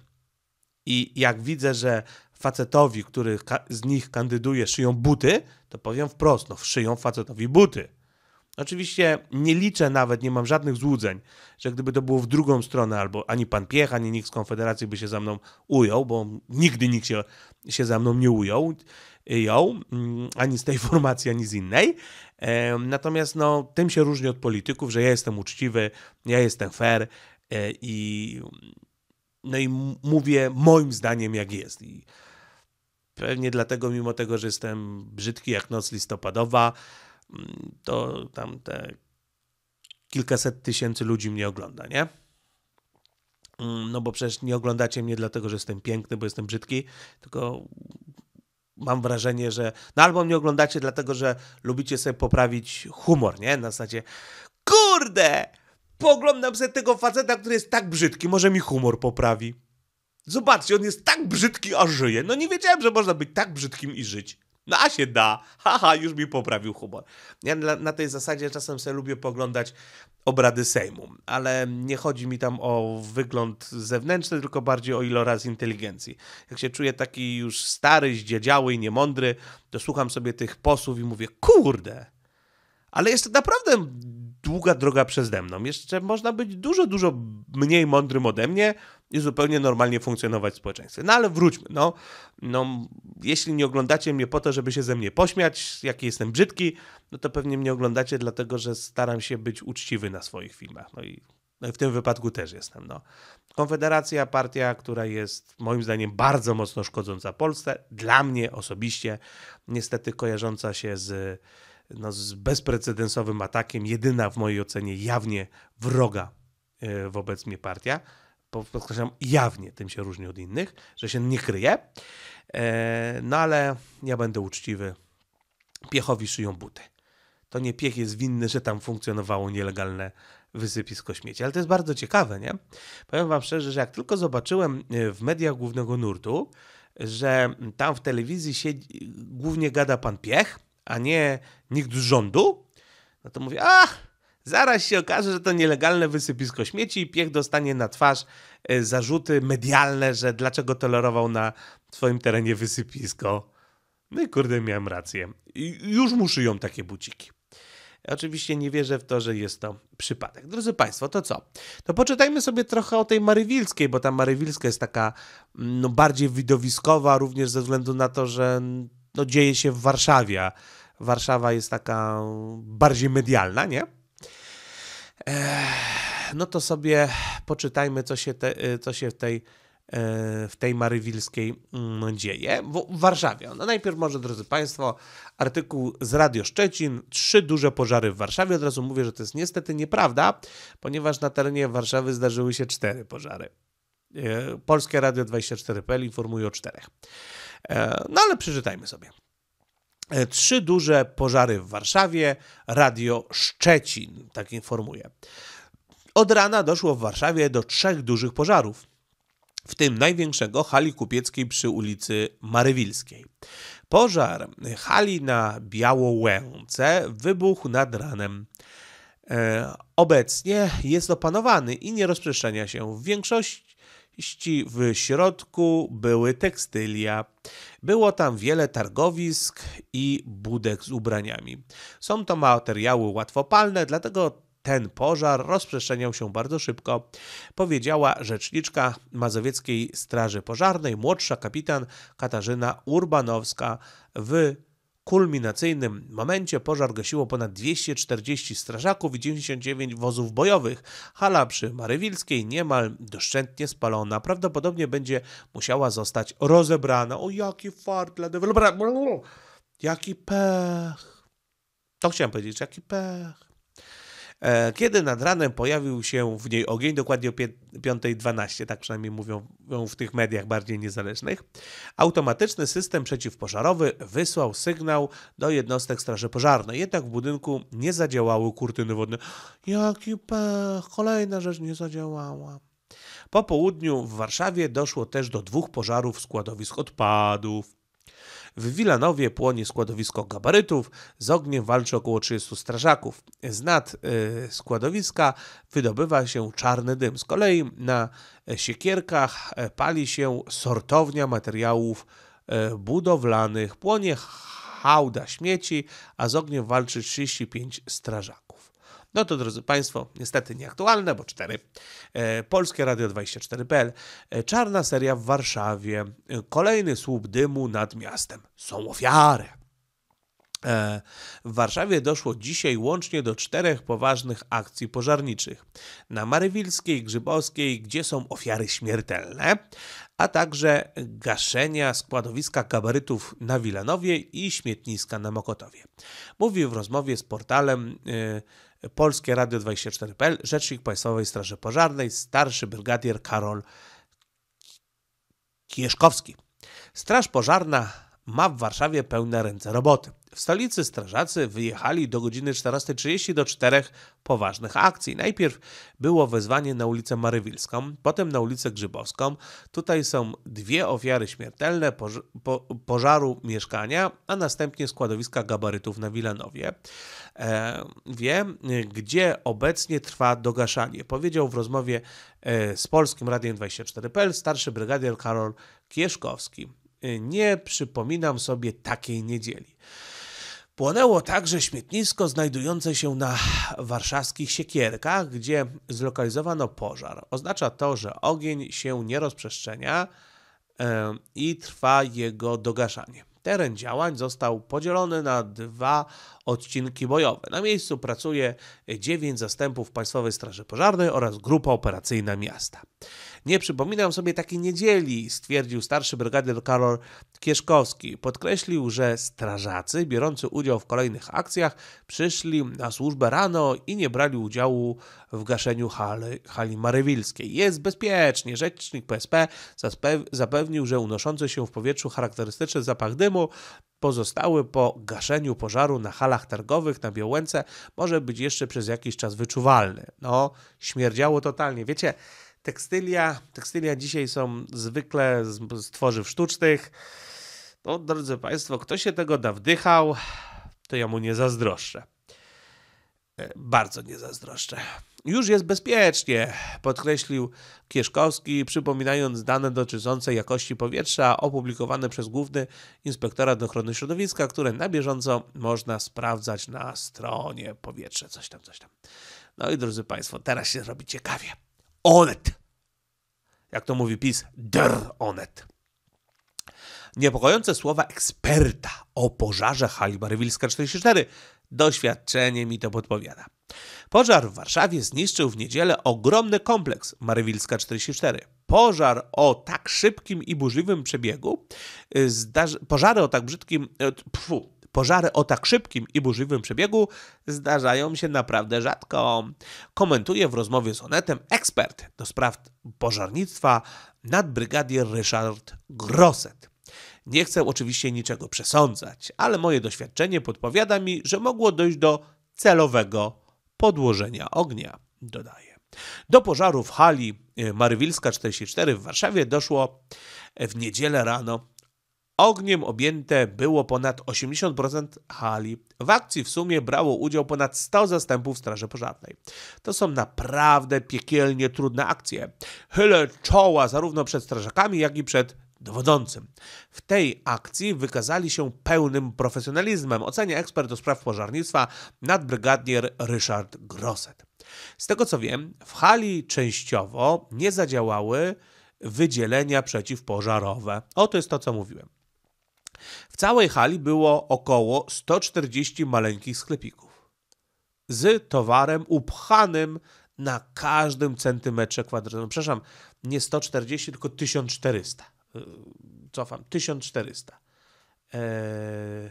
I jak widzę, że facetowi, który z nich kandyduje, szyją buty, to powiem wprost, no szyją facetowi buty. Oczywiście nie liczę nawet, nie mam żadnych złudzeń, że gdyby to było w drugą stronę, albo ani pan Piech, ani nikt z Konfederacji by się za mną ujął, bo nigdy nikt się, się za mną nie ujął, ją, mm, ani z tej (laughs) formacji, ani z innej. natomiast no, tym się różni od polityków, że ja jestem uczciwy, ja jestem fair e, i, no i mówię moim zdaniem, jak jest. I, Pewnie dlatego, mimo tego, że jestem brzydki jak noc listopadowa, mm, to tam te kilkaset tysięcy ludzi mnie ogląda, nie? Mm, no bo przecież nie oglądacie mnie dlatego, że jestem piękny, bo jestem brzydki, tylko mam wrażenie, że. No albo mnie oglądacie dlatego, że lubicie sobie poprawić humor, nie? Na zasadzie, kurde! Poglądam sobie tego faceta, który jest tak brzydki, może mi humor poprawi. Zobaczcie, on jest tak brzydki, a żyje. No nie wiedziałem, że można być tak brzydkim i żyć. No a się da. (laughs) Haha, już mi poprawił humor. Ja na, na, tej zasadzie czasem sobie lubię poglądać obrady Sejmu, ale nie chodzi mi tam o wygląd zewnętrzny, tylko bardziej o iloraz inteligencji. Jak się czuję taki już stary, zdziedziały i niemądry, to słucham sobie tych posłów i mówię, kurde, ale jest naprawdę długa droga przeze mną. Jeszcze można być dużo, dużo mniej mądrym ode mnie i zupełnie normalnie funkcjonować w społeczeństwie. No ale wróćmy. No, no, jeśli nie oglądacie mnie po to, żeby się ze mnie pośmiać, jaki jestem brzydki, no to pewnie mnie oglądacie dlatego, że staram się być uczciwy na swoich filmach. No i, no i w tym wypadku też jestem. No. Konfederacja, partia, która jest moim zdaniem bardzo mocno szkodząca Polsce, dla mnie osobiście, niestety kojarząca się z no, z bezprecedensowym atakiem, jedyna w mojej ocenie jawnie wroga e, wobec mnie partia. Podkreślam, jawnie tym się różni od innych, że się nie kryje. E, no ale ja będę uczciwy. Piechowi szyją buty. To nie piech jest winny, że tam funkcjonowało nielegalne wysypisko śmieci. Ale to jest bardzo ciekawe, nie? Powiem wam szczerze, że jak tylko zobaczyłem e, w mediach głównego nurtu, że tam w telewizji siedzi, głównie gada pan Piech, a nie nikt z rządu, no to mówię, ach, zaraz się okaże, że to nielegalne wysypisko śmieci i piech dostanie na twarz e, zarzuty medialne, że dlaczego tolerował na twoim terenie wysypisko. No i kurde, miałem rację. I już muszę ją takie buciki. Oczywiście nie wierzę w to, że jest to przypadek. Drodzy Państwo, to co? To poczytajmy sobie trochę o tej Marywilskiej, bo ta Marywilska jest taka mm, no, bardziej widowiskowa, również ze względu na to, że no, dzieje się w Warszawie. Warszawa jest taka bardziej medialna, nie? No to sobie poczytajmy, co się, te, e, co się w tej e, w tej Marywilskiej mm, dzieje w Warszawie. No najpierw może, drodzy Państwo, artykuł z Radio Szczecin, trzy duże pożary w Warszawie. Od razu mówię, że to jest niestety nieprawda, ponieważ na terenie Warszawy zdarzyły się cztery pożary. E, Polskie Radio 24.pl informuje o czterech. E, no ale przeczytajmy sobie. E, trzy duże pożary w Warszawie, Radio Szczecin, tak informuje. Od rana doszło w Warszawie do trzech dużych pożarów, w tym największego hali kupieckiej przy ulicy Marywilskiej. Pożar hali na Białołęce wybuchł nad ranem. E, obecnie jest opanowany i nie rozprzestrzenia się. W większości w środku były tekstylia. Było tam wiele targowisk i budek z ubraniami. Są to materiały łatwopalne, dlatego ten pożar rozprzestrzeniał się bardzo szybko, powiedziała rzeczniczka Mazowieckiej Straży Pożarnej, młodsza kapitan Katarzyna Urbanowska w kulminacyjnym momencie pożar gasiło ponad 240 strażaków i 99 wozów bojowych. Hala przy Marywilskiej niemal doszczętnie spalona. Prawdopodobnie będzie musiała zostać rozebrana. O, jaki fart dla dewelopera. Jaki pech. To chciałem powiedzieć, jaki pech. E, kiedy nad ranem pojawił się w niej ogień, dokładnie o 5.12, tak przynajmniej mówią w tych mediach bardziej niezależnych, automatyczny system przeciwpożarowy wysłał sygnał do jednostek Straży Pożarnej. Jednak w budynku nie zadziałały kurtyny wodne. Jaki pech, kolejna rzecz nie zadziałała. Po południu w Warszawie doszło też do dwóch pożarów składowisk odpadów. W Wilanowie płonie składowisko gabarytów, z ogniem walczy około 30 strażaków. Z nad y, składowiska wydobywa się czarny dym. Z kolei na siekierkach e, pali się sortownia materiałów y, budowlanych, płonie hałda śmieci, a z ogniem walczy 35 strażaków. No to drodzy Państwo, niestety nieaktualne, bo cztery. E, Polskie Radio 24.pl. E, czarna seria w Warszawie. E, kolejny słup dymu nad miastem. Są ofiary. W Warszawie doszło dzisiaj łącznie do czterech poważnych akcji pożarniczych. Na Marywilskiej, Grzybowskiej, gdzie są ofiary śmiertelne, a także gaszenia składowiska kabarytów na Wilanowie i śmietniska na Mokotowie. Mówi w rozmowie z portalem. Yy, Polskie Radio 24.pl, rzecznik Państwowej Straży Pożarnej, starszy brygadier Karol Kieszkowski. Straż Pożarna ma w Warszawie pełne ręce roboty. W stolicy strażacy wyjechali do godziny 14.30 do czterech poważnych akcji. Najpierw było wezwanie na ulicę Marywilską, potem na ulicę Grzybowską. Tutaj są dwie ofiary śmiertelne poż po pożaru mieszkania, a następnie składowiska gabarytów na Wilanowie, e, wie, gdzie obecnie trwa dogaszanie. Powiedział w rozmowie e, z Polskim Radiem 24.pl starszy brygadier Karol Kieszkowski. Nie przypominam sobie takiej niedzieli. Płonęło także śmietnisko znajdujące się na warszawskich siekierkach, gdzie zlokalizowano pożar. Oznacza to, że ogień się nie rozprzestrzenia i trwa jego dogaszanie. Teren działań został podzielony na dwa odcinki bojowe. Na miejscu pracuje dziewięć zastępów Państwowej Straży Pożarnej oraz grupa operacyjna miasta. Nie przypominam sobie takiej niedzieli, stwierdził starszy brygadier Karol Kieszkowski. Podkreślił, że strażacy biorący udział w kolejnych akcjach przyszli na służbę rano i nie brali udziału w gaszeniu hali, hali marywilskiej. Jest bezpiecznie. Rzecznik PSP zapewnił, że unoszący się w powietrzu charakterystyczny zapach dymu pozostały po gaszeniu pożaru na halach targowych na Białęce może być jeszcze przez jakiś czas wyczuwalny. No, śmierdziało totalnie. Wiecie, Tekstylia, tekstylia dzisiaj są zwykle z, z tworzyw sztucznych. No, drodzy Państwo, kto się tego wdychał, to ja mu nie zazdroszczę. E, bardzo nie zazdroszczę. Już jest bezpiecznie, podkreślił Kieszkowski, przypominając dane dotyczące jakości powietrza opublikowane przez Główny Inspektorat Ochrony Środowiska, które na bieżąco można sprawdzać na stronie powietrze. Coś tam, coś tam. No i drodzy Państwo, teraz się zrobi ciekawie. Onet. Jak to mówi PiS, dr onet. Niepokojące słowa eksperta o pożarze hali Barywilska 44. Doświadczenie mi to podpowiada. Pożar w Warszawie zniszczył w niedzielę ogromny kompleks Marywilska 44 pożar o tak szybkim i burzliwym przebiegu, y, pożary o tak brzydkim, y, pfu, Pożary o tak szybkim i burzliwym przebiegu zdarzają się naprawdę rzadko. Komentuje w rozmowie z Onetem ekspert do spraw pożarnictwa nadbrygadier Ryszard Grosset. Nie chcę oczywiście niczego przesądzać, ale moje doświadczenie podpowiada mi, że mogło dojść do celowego podłożenia ognia, dodaje. Do pożaru w hali Marywilska 44 w Warszawie doszło e, w niedzielę rano. Ogniem objęte było ponad 80% hali. W akcji w sumie brało udział ponad 100 zastępów Straży Pożarnej. To są naprawdę piekielnie trudne akcje. Chylę czoła zarówno przed strażakami, jak i przed dowodzącym. W tej akcji wykazali się pełnym profesjonalizmem, ocenia ekspert do spraw pożarnictwa nadbrygadnier Ryszard Grosset. Z tego co wiem, w hali częściowo nie zadziałały wydzielenia przeciwpożarowe. Oto jest to, co mówiłem. W całej hali było około 140 maleńkich sklepików z towarem upchanym na każdym centymetrze kwadratowym. No, przepraszam, nie 140, tylko 1400. Y, cofam, 1400. Eee,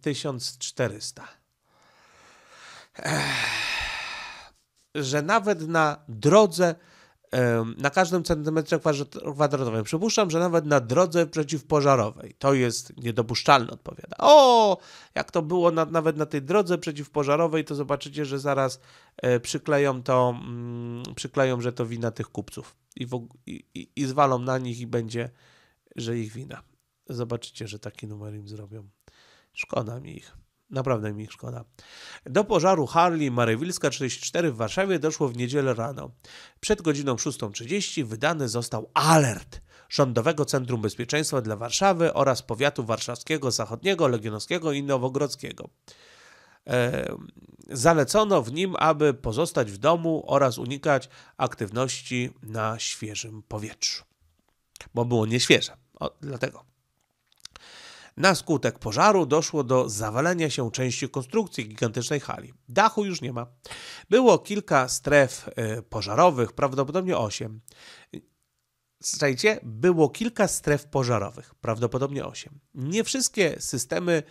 1400 że nawet na drodze, na każdym centymetrze kwadratowym, przypuszczam, że nawet na drodze przeciwpożarowej, to jest niedopuszczalne, odpowiada. O, jak to było na, nawet na tej drodze przeciwpożarowej, to zobaczycie, że zaraz e, przykleją to, mm, przykleją, że to wina tych kupców i, w, i, i zwalą na nich i będzie, że ich wina. Zobaczycie, że taki numer im zrobią. Szkoda mi ich. Naprawdę mi ich szkoda. Do pożaru Harley Marywilska 34 w Warszawie doszło w niedzielę rano. Przed godziną 6.30 wydany został alert Rządowego Centrum Bezpieczeństwa dla Warszawy oraz Powiatu Warszawskiego, Zachodniego, Legionowskiego i Nowogrodzkiego. Zalecono w nim, aby pozostać w domu oraz unikać aktywności na świeżym powietrzu, bo było nieświeże. O, dlatego. Na skutek pożaru doszło do zawalenia się części konstrukcji gigantycznej hali. Dachu już nie ma. Było kilka stref e, pożarowych, prawdopodobnie osiem. Słuchajcie, było kilka stref pożarowych, prawdopodobnie osiem. Nie wszystkie systemy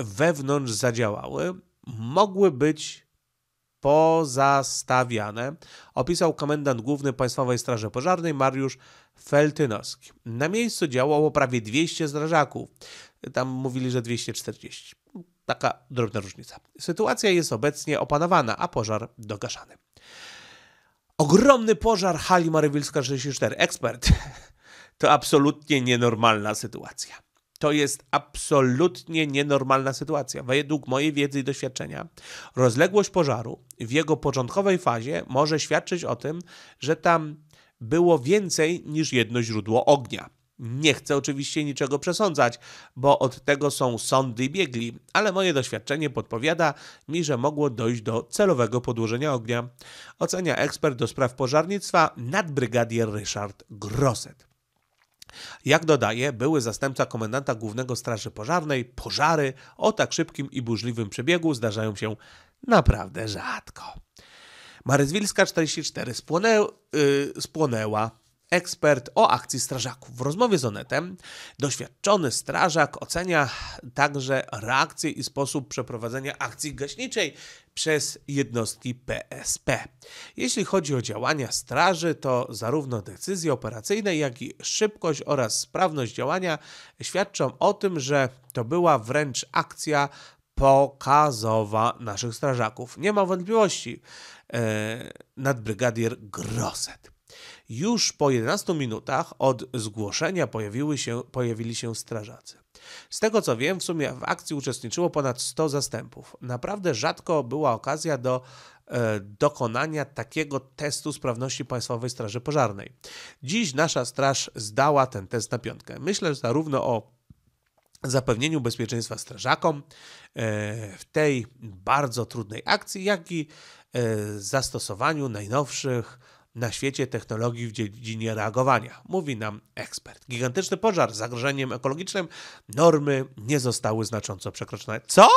wewnątrz zadziałały. Mogły być pozastawiane, opisał komendant główny Państwowej Straży Pożarnej Mariusz Feltynowski. Na miejscu działało prawie 200 strażaków. Tam mówili, że 240. Taka drobna różnica. Sytuacja jest obecnie opanowana, a pożar dogaszany. Ogromny pożar hali Marywilska 64. Ekspert. (laughs) To absolutnie nienormalna sytuacja. To jest absolutnie nienormalna sytuacja. Według mojej wiedzy i doświadczenia, rozległość pożaru w jego początkowej fazie może świadczyć o tym, że tam było więcej niż jedno źródło ognia. Nie chcę oczywiście niczego przesądzać, bo od tego są sądy i biegli, ale moje doświadczenie podpowiada mi, że mogło dojść do celowego podłożenia ognia. Ocenia ekspert do spraw pożarnictwa nadbrygadier Ryszard Grosset. Jak dodaje były zastępca komendanta głównego Straży Pożarnej, pożary o tak szybkim i burzliwym przebiegu zdarzają się naprawdę rzadko. Maryzwilska 44 spłonę, yy, spłonęła ekspert o akcji strażaków. W rozmowie z Onetem doświadczony strażak ocenia także reakcję i sposób przeprowadzenia akcji gaśniczej przez jednostki PSP. Jeśli chodzi o działania straży, to zarówno decyzje operacyjne, jak i szybkość oraz sprawność działania świadczą o tym, że to była wręcz akcja pokazowa naszych strażaków. Nie ma wątpliwości. Yy, e, nadbrygadier Grosset. Już po 11 minutach od zgłoszenia pojawiły się, pojawili się strażacy. Z tego co wiem, w sumie w akcji uczestniczyło ponad 100 zastępów. Naprawdę rzadko była okazja do e, dokonania takiego testu sprawności Państwowej Straży Pożarnej. Dziś nasza straż zdała ten test na piątkę. Myślę zarówno o zapewnieniu bezpieczeństwa strażakom e, w tej bardzo trudnej akcji, jak i e, zastosowaniu najnowszych na świecie technologii w dziedzinie reagowania, mówi nam ekspert. Gigantyczny pożar z zagrożeniem ekologicznym, normy nie zostały znacząco przekroczone. Co?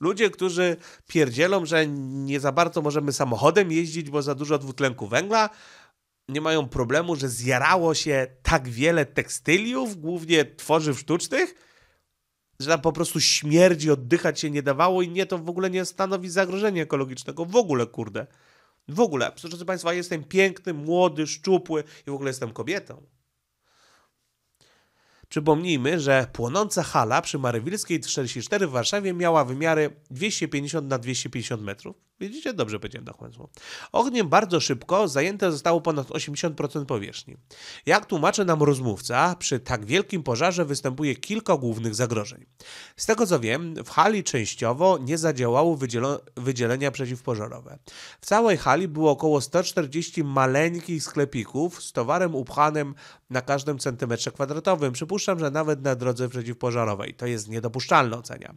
Ludzie, którzy pierdzielą, że nie za bardzo możemy samochodem jeździć, bo za dużo dwutlenku węgla, nie mają problemu, że zjarało się tak wiele tekstyliów, głównie tworzyw sztucznych, że tam po prostu śmierdzi, oddychać się nie dawało i nie, to w ogóle nie stanowi zagrożenia ekologicznego. W ogóle, kurde. W ogóle, proszę Państwa, jestem piękny, młody, szczupły i w ogóle jestem kobietą. Przypomnijmy, że płonąca hala przy Marywilskiej 44 w Warszawie miała wymiary 250 na 250 metrów Widzicie, dobrze powiedziałem dochłęsło. Ogniem bardzo szybko zajęte zostało ponad 80% powierzchni. Jak tłumaczy nam rozmówca, przy tak wielkim pożarze występuje kilka głównych zagrożeń. Z tego co wiem, w hali częściowo nie zadziałało wydzielenia przeciwpożarowe. W całej hali było około 140 maleńkich sklepików z towarem upchanym na każdym centymetrze kwadratowym. Przypuszczam, że nawet na drodze przeciwpożarowej. To jest niedopuszczalne, ocenia.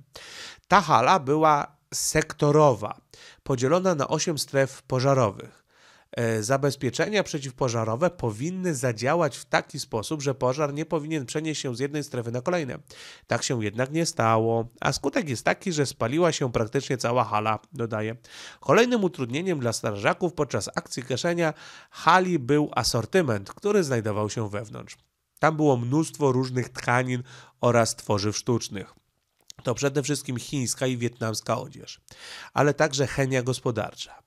Ta hala była sektorowa, podzielona na 8 stref pożarowych. E, zabezpieczenia przeciwpożarowe powinny zadziałać w taki sposób, że pożar nie powinien przenieść się z jednej strefy na kolejne. Tak się jednak nie stało, a skutek jest taki, że spaliła się praktycznie cała hala, dodaje. Kolejnym utrudnieniem dla strażaków podczas akcji gaszenia hali był asortyment, który znajdował się wewnątrz. Tam było mnóstwo różnych tkanin oraz tworzyw sztucznych to przede wszystkim chińska i wietnamska odzież, ale także chemia gospodarcza.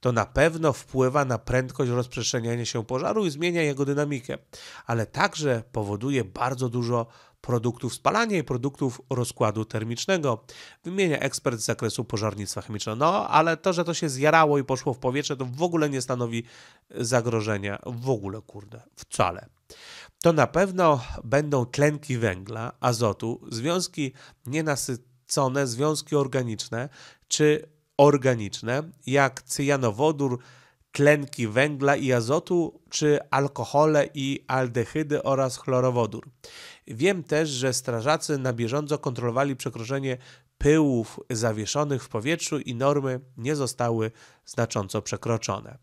To na pewno wpływa na prędkość rozprzestrzeniania się pożaru i zmienia jego dynamikę, ale także powoduje bardzo dużo produktów spalania i produktów rozkładu termicznego. Wymienia ekspert z zakresu pożarnictwa chemicznego. No, ale to, że to się zjarało i poszło w powietrze, to w ogóle nie stanowi zagrożenia. W ogóle, kurde, wcale to na pewno będą tlenki węgla, azotu, związki nienasycone, związki organiczne czy organiczne, jak cyjanowodór, tlenki węgla i azotu, czy alkohole i aldehydy oraz chlorowodór. Wiem też, że strażacy na bieżąco kontrolowali przekroczenie pyłów zawieszonych w powietrzu i normy nie zostały znacząco przekroczone.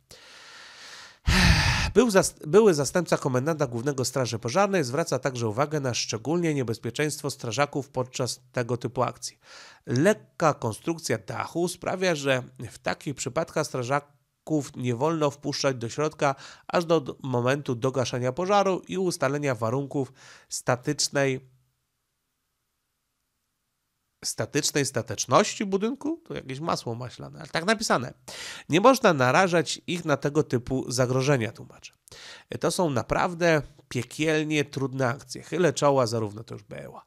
Był zas były zastępca komendanta głównego Straży Pożarnej zwraca także uwagę na szczególnie niebezpieczeństwo strażaków podczas tego typu akcji. Lekka konstrukcja dachu sprawia, że w takich przypadkach strażaków nie wolno wpuszczać do środka aż do momentu dogaszenia pożaru i ustalenia warunków statycznej statycznej stateczności budynku? To jakieś masło maślane, ale tak napisane. Nie można narażać ich na tego typu zagrożenia, tłumaczę. To są naprawdę piekielnie trudne akcje. Chylę czoła, zarówno to już było.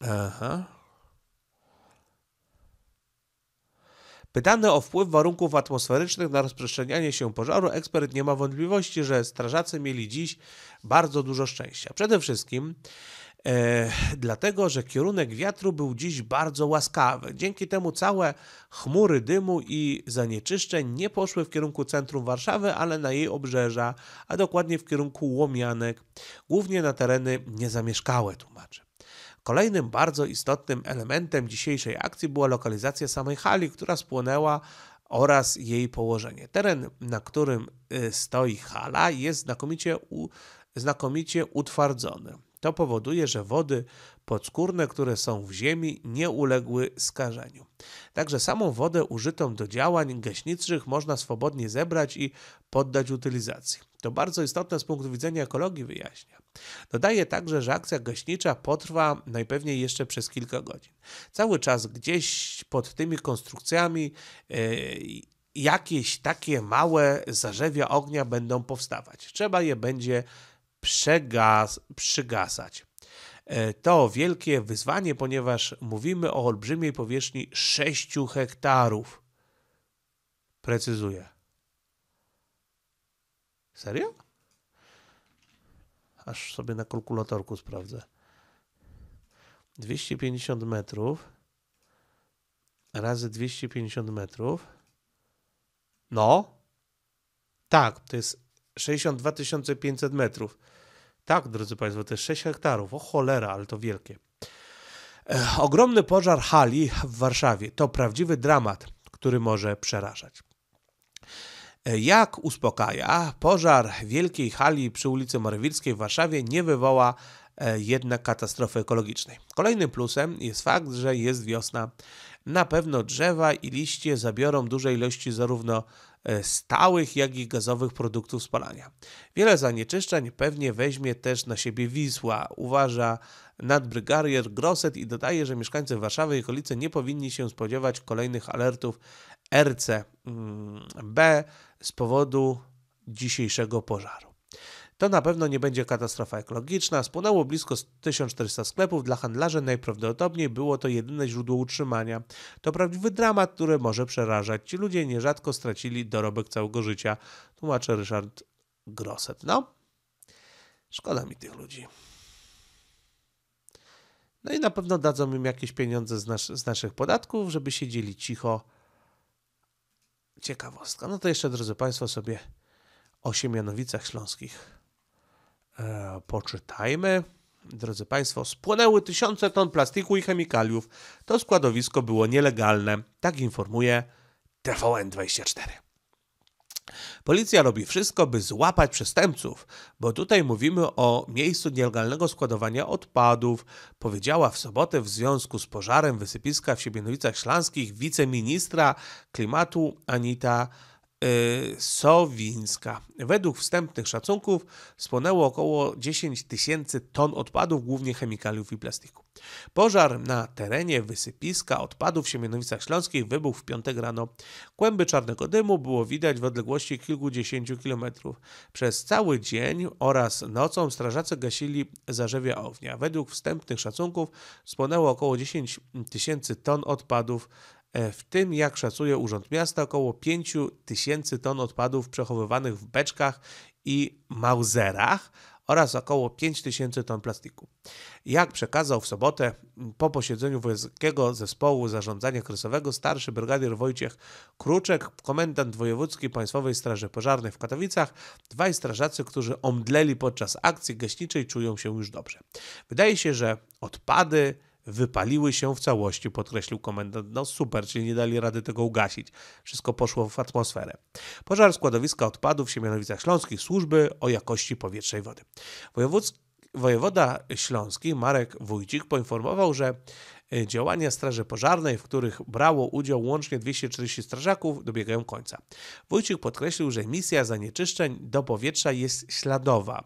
Aha. Pytany o wpływ warunków atmosferycznych na rozprzestrzenianie się pożaru, ekspert nie ma wątpliwości, że strażacy mieli dziś bardzo dużo szczęścia. Przede wszystkim E, dlatego, że kierunek wiatru był dziś bardzo łaskawy. Dzięki temu całe chmury dymu i zanieczyszczeń nie poszły w kierunku centrum Warszawy, ale na jej obrzeża, a dokładnie w kierunku Łomianek, głównie na tereny niezamieszkałe, tłumaczy. Kolejnym bardzo istotnym elementem dzisiejszej akcji była lokalizacja samej hali, która spłonęła oraz jej położenie. Teren, na którym y, stoi hala, jest znakomicie, u, znakomicie utwardzony. To powoduje, że wody podskórne, które są w ziemi, nie uległy skażeniu. Także samą wodę użytą do działań gaśniczych można swobodnie zebrać i poddać utylizacji. To bardzo istotne z punktu widzenia ekologii wyjaśnia. Dodaje także, że akcja gaśnicza potrwa najpewniej jeszcze przez kilka godzin. Cały czas gdzieś pod tymi konstrukcjami yy, jakieś takie małe zarzewia ognia będą powstawać. Trzeba je będzie przegas- przygasać. E, to wielkie wyzwanie, ponieważ mówimy o olbrzymiej powierzchni 6 hektarów. Precyzuję. Serio? Aż sobie na kalkulatorku sprawdzę. 250 metrów razy 250 metrów. No. Tak, to jest 62 500 metrów. Tak, drodzy Państwo, to jest 6 hektarów. O cholera, ale to wielkie. ogromny pożar hali w Warszawie to prawdziwy dramat, który może przerażać. Jak uspokaja, pożar wielkiej hali przy ulicy Morowickiej w Warszawie nie wywoła jednak katastrofy ekologicznej. Kolejnym plusem jest fakt, że jest wiosna. Na pewno drzewa i liście zabiorą duże ilości zarówno E, stałych, jak i gazowych produktów spalania. Wiele zanieczyszczeń pewnie weźmie też na siebie Wisła, uważa nadbrygarier Grosset i dodaje, że mieszkańcy Warszawy i okolicy nie powinni się spodziewać kolejnych alertów RCB mm, z powodu dzisiejszego pożaru. To na pewno nie będzie katastrofa ekologiczna. Spłonęło blisko 1400 sklepów. Dla handlarzy najprawdopodobniej było to jedyne źródło utrzymania. To prawdziwy dramat, który może przerażać. Ci ludzie nierzadko stracili dorobek całego życia, tłumaczy Ryszard Grosset. No, szkoda mi tych ludzi. No i na pewno dadzą im jakieś pieniądze z, nas z naszych podatków, żeby siedzieli cicho. Ciekawostka. No to jeszcze, drodzy Państwo, sobie o Siemianowicach Śląskich E, poczytajmy. Drodzy Państwo, spłonęły tysiące ton plastiku i chemikaliów. To składowisko było nielegalne, tak informuje TVN24. Policja robi wszystko, by złapać przestępców, bo tutaj mówimy o miejscu nielegalnego składowania odpadów, powiedziała w sobotę w związku z pożarem wysypiska w Siebienowicach Śląskich wiceministra klimatu Anita Y, Sowińska. Według wstępnych szacunków spłonęło około 10 tysięcy ton odpadów, głównie chemikaliów i plastiku. Pożar na terenie wysypiska odpadów w Siemianowicach Śląskich wybuchł w piątek rano. Kłęby czarnego dymu było widać w odległości kilkudziesięciu kilometrów. Przez cały dzień oraz nocą strażacy gasili zarzewia ognia. Według wstępnych szacunków spłonęło około 10 tysięcy ton odpadów E, w tym, jak szacuje Urząd Miasta, około 5 tysięcy ton odpadów przechowywanych w beczkach i mauzerach oraz około 5 tysięcy ton plastiku. Jak przekazał w sobotę po posiedzeniu wojskowego Zespołu Zarządzania Kryzysowego starszy brygadier Wojciech Kruczek, komendant wojewódzki Państwowej Straży Pożarnej w Katowicach, dwaj strażacy, którzy omdleli podczas akcji gaśniczej, czują się już dobrze. Wydaje się, że odpady wypaliły się w całości, podkreślił komendant. No super, czyli nie dali rady tego ugasić. Wszystko poszło w atmosferę. Pożar składowiska odpadów w Siemianowicach Śląskich, służby o jakości powietrza i wody. Wojewódzki Wojewoda Śląski Marek Wójcik poinformował, że e, działania Straży Pożarnej, w których brało udział łącznie 240 strażaków, dobiegają końca. Wójcik podkreślił, że misja zanieczyszczeń do powietrza jest śladowa,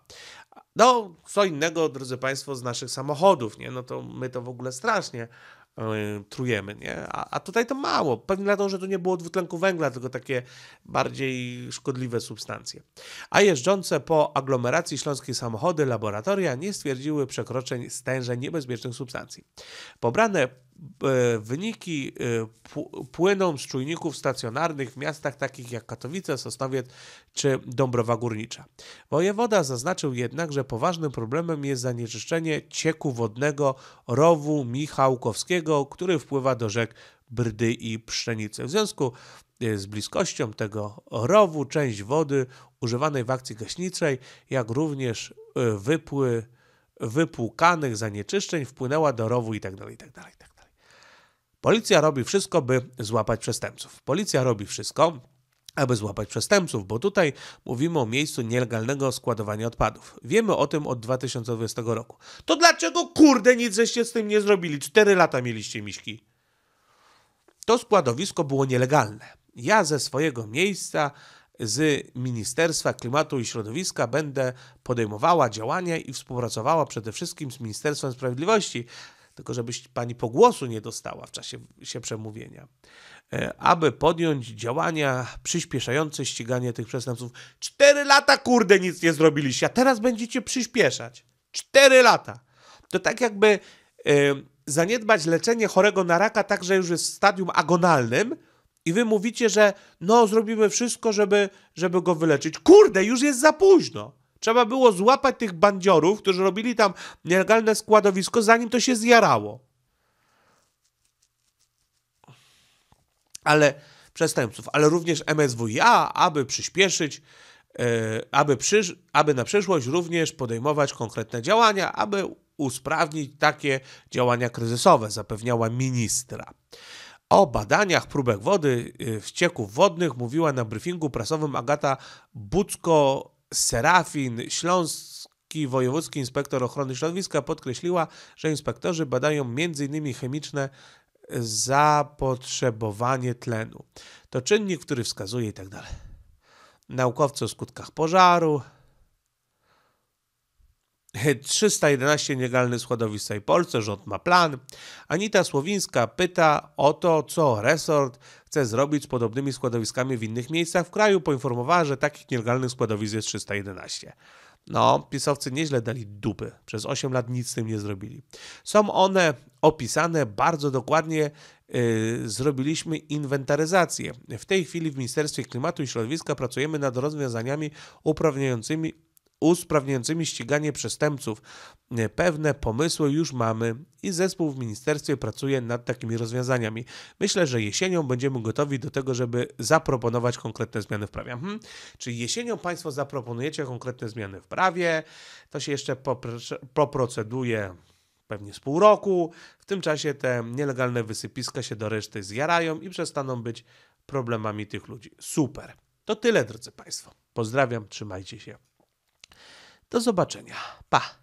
no, co innego, drodzy Państwo, z naszych samochodów, nie? No to my to w ogóle strasznie yy, trujemy, nie? A, a, tutaj to mało. Pewnie dlatego, że to nie było dwutlenku węgla, tylko takie bardziej szkodliwe substancje. A jeżdżące po aglomeracji śląskiej samochody, laboratoria nie stwierdziły przekroczeń stężeń niebezpiecznych substancji. Pobrane E, wyniki e, płyną z czujników stacjonarnych w miastach takich jak Katowice, Sosnowiec czy Dąbrowa Górnicza. Wojewoda zaznaczył jednak, że poważnym problemem jest zanieczyszczenie cieku wodnego rowu Michałkowskiego, który wpływa do rzek Brdy i Pszczenicy. W związku e, z bliskością tego rowu część wody używanej w akcji gaśniczej, jak również wypły wypłukanych zanieczyszczeń wpłynęła do rowu itd. itd. itd. Policja robi wszystko, by złapać przestępców. Policja robi wszystko, aby złapać przestępców, bo tutaj mówimy o miejscu nielegalnego składowania odpadów. Wiemy o tym od 2020 roku. To dlaczego kurde nic żeście z tym nie zrobili? Cztery lata mieliście miśki. To składowisko było nielegalne. Ja ze swojego miejsca, z Ministerstwa Klimatu i Środowiska będę podejmowała działania i współpracowała przede wszystkim z Ministerstwem Sprawiedliwości, tylko żebyś pani pogłosu nie dostała w czasie się przemówienia, e, aby podjąć działania przyspieszające ściganie tych przestępców. Cztery lata, kurde, nic nie zrobiliście, a teraz będziecie przyspieszać. Cztery lata. To tak jakby e, zaniedbać leczenie chorego na raka także już jest w stadium agonalnym, i wy mówicie, że no, zrobimy wszystko, żeby, żeby go wyleczyć. Kurde, już jest za późno. Trzeba było złapać tych bandziorów, którzy robili tam nielegalne składowisko, zanim to się zjarało. Ale przestępców, ale również MSWiA, aby przyspieszyć, yy, aby, przysz, aby na przyszłość również podejmować konkretne działania, aby usprawnić takie działania kryzysowe, zapewniała ministra. O badaniach próbek wody w e, cieków wodnych mówiła na briefingu prasowym Agata Bucko Serafin Śląski Wojewódzki Inspektor Ochrony Środowiska podkreśliła, że inspektorzy badają m.in. chemiczne zapotrzebowanie tlenu. To czynnik, który wskazuje itd. Tak Naukowcy o skutkach pożaru. 311 nielegalnych składowisk w Polsce, rząd ma plan. Anita Słowińska pyta o to, co resort chce zrobić z podobnymi składowiskami w innych miejscach w kraju, poinformowała, że takich nielegalnych składowisk jest 311. No, pisowcy nieźle dali dupy. Przez 8 lat nic z tym nie zrobili. Są one opisane bardzo dokładnie. Yy, zrobiliśmy inwentaryzację. W tej chwili w Ministerstwie Klimatu i Środowiska pracujemy nad rozwiązaniami uprawniającymi usprawniającymi ściganie przestępców. Pewne pomysły już mamy i zespół w ministerstwie pracuje nad takimi rozwiązaniami. Myślę, że jesienią będziemy gotowi do tego, żeby zaproponować konkretne zmiany w prawie. Hmm. Czyli jesienią Państwo zaproponujecie konkretne zmiany w prawie, to się jeszcze poproceduje pewnie z pół roku. W tym czasie te nielegalne wysypiska się do reszty zjarają i przestaną być problemami tych ludzi. Super. To tyle, drodzy Państwo. Pozdrawiam, trzymajcie się. Do zobaczenia. Pa!